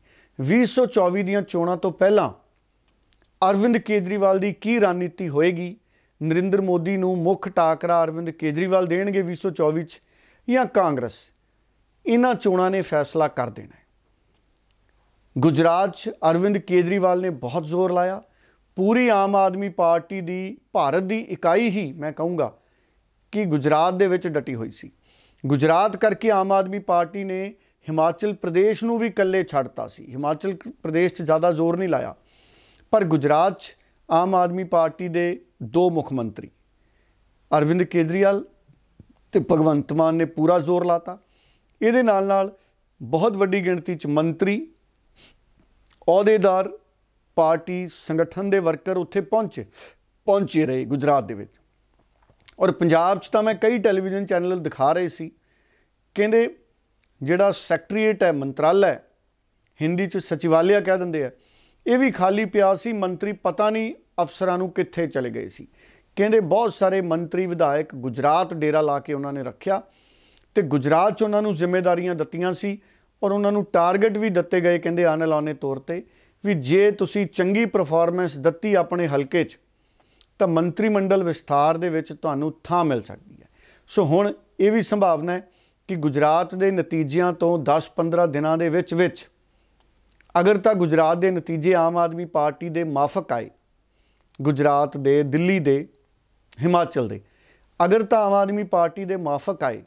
2024 ਦੀਆਂ ਚੋਣਾਂ ਤੋਂ ਪਹਿਲਾਂ ਅਰਵਿੰਦ ਕੇਜਰੀਵਾਲ ਦੀ ਕੀ ਰਣਨੀਤੀ ਹੋਏਗੀ ਨਰਿੰਦਰ ਮੋਦੀ ਨੂੰ ਮੁੱਖ ਟਾਕਰਾ ਅਰਵਿੰਦ ਕੇਜਰੀਵਾਲ ਦੇਣਗੇ 2024 ਚ ਜਾਂ ਕਾਂਗਰਸ ਇਹਨਾਂ ਚੋਣਾਂ ਨੇ ਫੈਸਲਾ ਕਰ ਦੇਣਾ ਗੁਜਰਾਤ 'ਚ ਅਰਵਿੰਦ ਕੇਜਰੀਵਾਲ ਨੇ ਬਹੁਤ ਜ਼ੋਰ ਲਾਇਆ ਪੂਰੀ ਆਮ ਆਦਮੀ ਪਾਰਟੀ ਦੀ ਭਾਰਤ ਦੀ ਇਕਾਈ ਹੀ ਮੈਂ ਕਹੂੰਗਾ ਕਿ ਗੁਜਰਾਤ ਦੇ ਵਿੱਚ ਡਟੀ ਹੋਈ ਸੀ ਗੁਜਰਾਤ ਕਰਕੇ ਆਮ ਆਦਮੀ ਪਾਰਟੀ ਨੇ ਹਿਮਾਚਲ ਪ੍ਰਦੇਸ਼ ਨੂੰ ਵੀ ਇਕੱਲੇ ਛੱਡਤਾ ਸੀ ਹਿਮਾਚਲ ਪ੍ਰਦੇਸ਼ 'ਚ ਜ਼ਿਆਦਾ ਜ਼ੋਰ ਨਹੀਂ ਲਾਇਆ ਪਰ ਗੁਜਰਾਤ 'ਚ ਆਮ ਆਦਮੀ ਪਾਰਟੀ ਦੇ ਦੋ ਮੁੱਖ ਮੰਤਰੀ ਅਰਵਿੰਦ ਕੇਜਰੀਵਾਲ ਤੇ ਭਗਵੰਤ ਮਾਨ ਨੇ ਪੂਰਾ ਜ਼ੋਰ ਲਾਤਾ ਇਹਦੇ ਨਾਲ ਨਾਲ ਬਹੁਤ ਵੱਡੀ ਗਿਣਤੀ 'ਚ ਮੰਤਰੀ ਅਹੁਦੇਦਾਰ ਪਾਰਟੀ ਸੰਗਠਨ ਦੇ ਵਰਕਰ ਉੱਥੇ ਪਹੁੰਚੇ ਪਹੁੰਚੇ ਰਹੇ ਗੁਜਰਾਤ ਦੇ ਵਿੱਚ ਔਰ ਪੰਜਾਬ 'ਚ ਤਾਂ ਮੈਂ ਕਈ ਟੈਲੀਵਿਜ਼ਨ ਚੈਨਲ ਦਿਖਾ ਰਹੇ ਸੀ ਕਹਿੰਦੇ ਜਿਹੜਾ ਸੈਕਟਰੀਏਟ ਹੈ ਮੰਤਰਾਲਾ ਹਿੰਦੀ 'ਚ ਸਚਿਵਾਲਿਆ ਕਹਿ ਦਿੰਦੇ ਆ ਇਹ ਵੀ ਖਾਲੀ ਪਿਆ ਸੀ ਮੰਤਰੀ ਪਤਾ ਨਹੀਂ ਅਫਸਰਾਂ ਨੂੰ ਕਿੱਥੇ ਚਲੇ ਗਏ ਸੀ ਕਹਿੰਦੇ ਬਹੁਤ ਸਾਰੇ ਮੰਤਰੀ ਵਿਧਾਇਕ ਗੁਜਰਾਤ ਡੇਰਾ ਲਾ ਕੇ ਉਹਨਾਂ ਨੇ ਰੱਖਿਆ ਤੇ ਗੁਜਰਾਤ 'ਚ ਉਹਨਾਂ ਨੂੰ ਜ਼ਿੰਮੇਵਾਰੀਆਂ ਦਿੱਤੀਆਂ ਸੀ ਔਰ ਉਹਨਾਂ ਨੂੰ ਟਾਰਗੇਟ ਵੀ ਦਿੱਤੇ ਗਏ ਕਹਿੰਦੇ ਆਨਲਾਨੇ ਤੌਰ ਤੇ ਵੀ ਜੇ ਤੁਸੀਂ ਚੰਗੀ ਪਰਫਾਰਮੈਂਸ ਦਿੱਤੀ ਆਪਣੇ ਹਲਕੇ 'ਚ ਤਾਂ ਮੰਤਰੀ ਮੰਡਲ ਵਿਸਥਾਰ ਦੇ ਵਿੱਚ ਤੁਹਾਨੂੰ ਥਾਂ ਮਿਲ ਸਕਦੀ ਹੈ ਸੋ ਹੁਣ ਇਹ ਵੀ ਸੰਭਾਵਨਾ ਹੈ ਕਿ ਗੁਜਰਾਤ ਦੇ ਨਤੀਜਿਆਂ ਤੋਂ 10-15 ਦਿਨਾਂ ਦੇ ਵਿੱਚ ਵਿੱਚ ਅਗਰ ਤਾਂ ਗੁਜਰਾਤ ਦੇ ਨਤੀਜੇ ਆਮ ਆਦਮੀ ਪਾਰਟੀ ਦੇ ਮਾਫਕ ਆਏ ਗੁਜਰਾਤ ਦੇ ਦਿੱਲੀ ਦੇ ਹਿਮਾਚਲ ਦੇ ਅਗਰ ਤਾਂ ਆਮ ਆਦਮੀ ਪਾਰਟੀ ਦੇ ਮਾਫਕ ਆਏ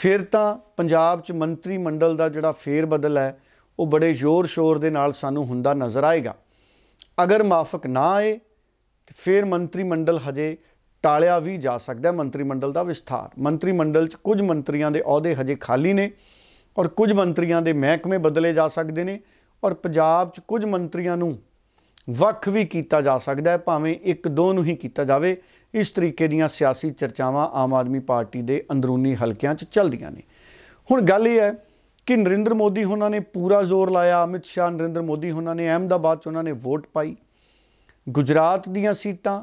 ਫਿਰ ਤਾਂ ਪੰਜਾਬ 'ਚ ਮੰਤਰੀ ਮੰਡਲ ਦਾ ਜਿਹੜਾ ਫੇਰ ਬਦਲ ਹੈ ਉਹ ਬੜੇ ਜ਼ੋਰ ਸ਼ੋਰ ਦੇ ਨਾਲ ਸਾਨੂੰ ਹੁੰਦਾ ਨਜ਼ਰ ਆਏਗਾ ਅਗਰ ਮਾਫਕ ਨਾ ਆਏ ਤੇ ਫੇਰ ਮੰਤਰੀ ਮੰਡਲ ਹਜੇ ਟਾਲਿਆ ਵੀ ਜਾ ਸਕਦਾ ਹੈ ਮੰਤਰੀ ਮੰਡਲ ਦਾ ਵਿਸਥਾਰ ਮੰਤਰੀ ਮੰਡਲ 'ਚ ਕੁਝ ਮੰਤਰੀਆਂ ਦੇ ਅਹੁਦੇ ਹਜੇ ਖਾਲੀ ਨੇ ਔਰ ਕੁਝ ਮੰਤਰੀਆਂ ਦੇ ਮਹਿਕਮੇ ਬਦਲੇ ਜਾ ਸਕਦੇ ਨੇ ਔਰ ਪੰਜਾਬ 'ਚ ਕੁਝ ਮੰਤਰੀਆਂ ਨੂੰ ਵੱਖ ਵੀ ਕੀਤਾ ਜਾ ਸਕਦਾ ਹੈ ਭਾਵੇਂ ਇੱਕ ਦੋ ਨੂੰ ਹੀ ਕੀਤਾ ਜਾਵੇ ਇਸ ਤਰੀਕੇ ਦੀਆਂ ਸਿਆਸੀ ਚਰਚਾਵਾਂ ਆਮ ਆਦਮੀ ਪਾਰਟੀ ਦੇ ਅੰਦਰੂਨੀ ਹਲਕਿਆਂ 'ਚ ਚੱਲਦੀਆਂ ਨੇ ਹੁਣ ਗੱਲ ਇਹ ਹੈ ਕਿ ਨਰਿੰਦਰ ਮੋਦੀ ਉਹਨਾਂ ਨੇ ਪੂਰਾ ਜ਼ੋਰ ਲਾਇਆ ਅਮਿਤ ਸ਼ਾਹ ਨਰਿੰਦਰ ਮੋਦੀ ਉਹਨਾਂ ਨੇ ਅਹਿਮਦਾਬਾਦ 'ਚ ਉਹਨਾਂ ਨੇ ਵੋਟ ਪਾਈ ਗੁਜਰਾਤ ਦੀਆਂ ਸੀਟਾਂ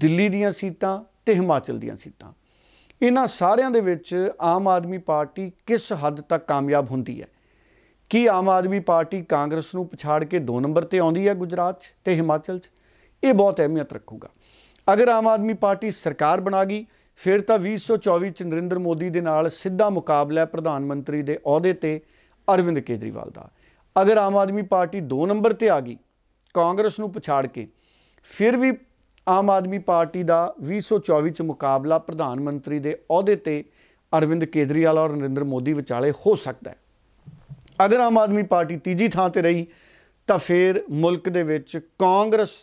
ਦਿੱਲੀ ਦੀਆਂ ਸੀਟਾਂ ਤੇ ਹਿਮਾਚਲ ਦੀਆਂ ਸੀਟਾਂ ਇਹਨਾਂ ਸਾਰਿਆਂ ਦੇ ਵਿੱਚ ਆਮ ਆਦਮੀ ਪਾਰਟੀ ਕਿਸ ਹੱਦ ਤੱਕ ਕਾਮਯਾਬ ਹੁੰਦੀ ਹੈ ਕੀ ਆਮ ਆਦਮੀ ਪਾਰਟੀ ਕਾਂਗਰਸ ਨੂੰ ਪਛਾੜ ਕੇ 2 ਨੰਬਰ ਤੇ ਆਉਂਦੀ ਹੈ ਗੁਜਰਾਤ 'ਚ ਤੇ ਹਿਮਾਚਲ 'ਚ ਇਹ ਬਹੁਤ ਅਹਿਮੀਅਤ ਰੱਖੂਗਾ ਅਗਰ ਆਮ ਆਦਮੀ ਪਾਰਟੀ ਸਰਕਾਰ ਬਣਾ ਗਈ ਫਿਰ ਤਾਂ 2024 ਚ ਨਰਿੰਦਰ ਮੋਦੀ ਦੇ ਨਾਲ ਸਿੱਧਾ ਮੁਕਾਬਲਾ ਹੈ ਪ੍ਰਧਾਨ ਮੰਤਰੀ ਦੇ ਅਹੁਦੇ ਤੇ ਅਰਵਿੰਦ ਕੇਜਰੀਵਾਲ ਦਾ ਅਗਰ ਆਮ ਆਦਮੀ ਪਾਰਟੀ 2 ਨੰਬਰ ਤੇ ਆ ਗਈ ਕਾਂਗਰਸ ਨੂੰ ਪਛਾੜ ਕੇ ਫਿਰ ਵੀ ਆਮ ਆਦਮੀ ਪਾਰਟੀ ਦਾ 2024 ਚ ਮੁਕਾਬਲਾ ਪ੍ਰਧਾਨ ਮੰਤਰੀ ਦੇ ਅਹੁਦੇ ਤੇ ਅਰਵਿੰਦ ਕੇਜਰੀਵਾਲ ਔਰ ਨਰਿੰਦਰ ਮੋਦੀ ਵਿਚਾਲੇ ਹੋ ਸਕਦਾ ਹੈ ਅਗਰ ਆਮ ਆਦਮੀ ਪਾਰਟੀ ਤੀਜੀ ਥਾਂ ਤੇ ਰਹੀ ਤਾਂ ਫਿਰ ਮੁਲਕ ਦੇ ਵਿੱਚ ਕਾਂਗਰਸ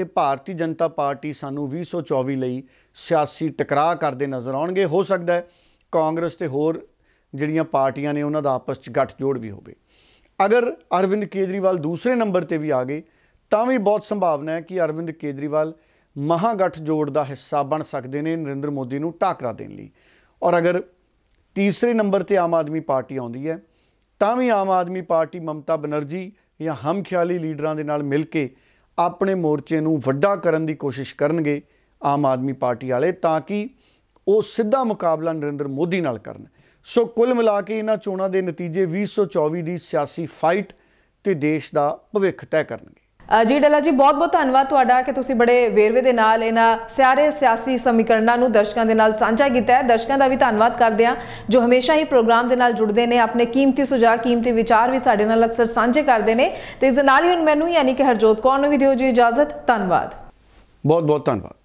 ਤੇ ਭਾਰਤੀ ਜਨਤਾ ਪਾਰਟੀ ਸਾਨੂੰ 2024 ਲਈ ਸਿਆਸੀ ਟਕਰਾਅ ਕਰਦੇ ਨਜ਼ਰ ਆਉਣਗੇ ਹੋ ਸਕਦਾ ਹੈ ਕਾਂਗਰਸ ਤੇ ਹੋਰ ਜਿਹੜੀਆਂ ਪਾਰਟੀਆਂ ਨੇ ਉਹਨਾਂ ਦਾ ਆਪਸ ਵਿੱਚ ਜੋੜ ਵੀ ਹੋਵੇ ਅਗਰ ਅਰਵਿੰਦ ਕੇਜਰੀਵਾਲ ਦੂਸਰੇ ਨੰਬਰ ਤੇ ਵੀ ਆ ਗਏ ਤਾਂ ਵੀ ਬਹੁਤ ਸੰਭਾਵਨਾ ਹੈ ਕਿ ਅਰਵਿੰਦ ਕੇਜਰੀਵਾਲ ਗੱਠ ਜੋੜ ਦਾ ਹਿੱਸਾ ਬਣ ਸਕਦੇ ਨੇ ਨਰਿੰਦਰ ਮੋਦੀ ਨੂੰ ਟਾਕਰਾ ਦੇਣ ਲਈ ਔਰ ਅਗਰ ਤੀਸਰੇ ਨੰਬਰ ਤੇ ਆਮ ਆਦਮੀ ਪਾਰਟੀ ਆਉਂਦੀ ਹੈ ਤਾਂ ਵੀ ਆਮ ਆਦਮੀ ਪਾਰਟੀ ਮਮਤਾ ਬਨਰਜੀ ਜਾਂ ਹਮਖਿਆਲੀ ਲੀਡਰਾਂ ਦੇ ਨਾਲ ਮਿਲ ਕੇ ਆਪਣੇ ਮੋਰਚੇ ਨੂੰ ਵੱਡਾ ਕਰਨ ਦੀ ਕੋਸ਼ਿਸ਼ ਕਰਨਗੇ ਆਮ ਆਦਮੀ ਪਾਰਟੀ ਵਾਲੇ ਤਾਂ ਕਿ ਉਹ ਸਿੱਧਾ ਮੁਕਾਬਲਾ ਨਰਿੰਦਰ ਮੋਦੀ ਨਾਲ ਕਰਨ ਸੋ ਕੁੱਲ ਮਿਲਾ ਕੇ ਇਹਨਾਂ ਚੋਣਾਂ ਦੇ ਨਤੀਜੇ 2024 ਦੀ ਸਿਆਸੀ ਫਾਈਟ ਤੇ ਦੇਸ਼ ਦਾ ਭਵਿੱਖ ਤੈਅ ਕਰਨਗੇ ਜੀ ਡੱਲਾ ਜੀ ਬਹੁਤ ਬਹੁਤ ਧੰਨਵਾਦ ਤੁਹਾਡਾ ਕਿ ਤੁਸੀਂ ਬੜੇ ਵੇਰਵੇ ਦੇ ਨਾਲ ਇਹਨਾਂ ਸਾਰੇ ਸਿਆਸੀ ਸਮੀਕਰਨਾਂ ਨੂੰ ਦਰਸ਼ਕਾਂ ਦੇ ਨਾਲ ਸਾਂਝਾ ਕੀਤਾ ਹੈ ਦਰਸ਼ਕਾਂ ਦਾ ਵੀ ਧੰਨਵਾਦ ਕਰਦੇ ਹਾਂ ਜੋ ਹਮੇਸ਼ਾ ਹੀ ਪ੍ਰੋਗਰਾਮ ਦੇ ਨਾਲ ਜੁੜਦੇ ਨੇ ਆਪਣੇ ਕੀਮਤੀ ਸੁਝਾਅ ਕੀਮਤੀ ਵਿਚਾਰ ਵੀ ਸਾਡੇ ਨਾਲ ਅਕਸਰ ਸਾਂਝੇ ਕਰਦੇ ਨੇ ਤੇ ਇਸ ਨਾਲ ਹੀ ਹੁਣ ਮੈਨੂੰ ਯਾਨੀ ਕਿ ਹਰਜੋਤ ਕੌਰ ਨੂੰ ਵੀ ਦਿਓ ਜੀ ਇਜਾਜ਼ਤ ਧੰਨਵਾਦ ਬਹੁਤ ਬਹੁਤ ਧੰਨਵਾਦ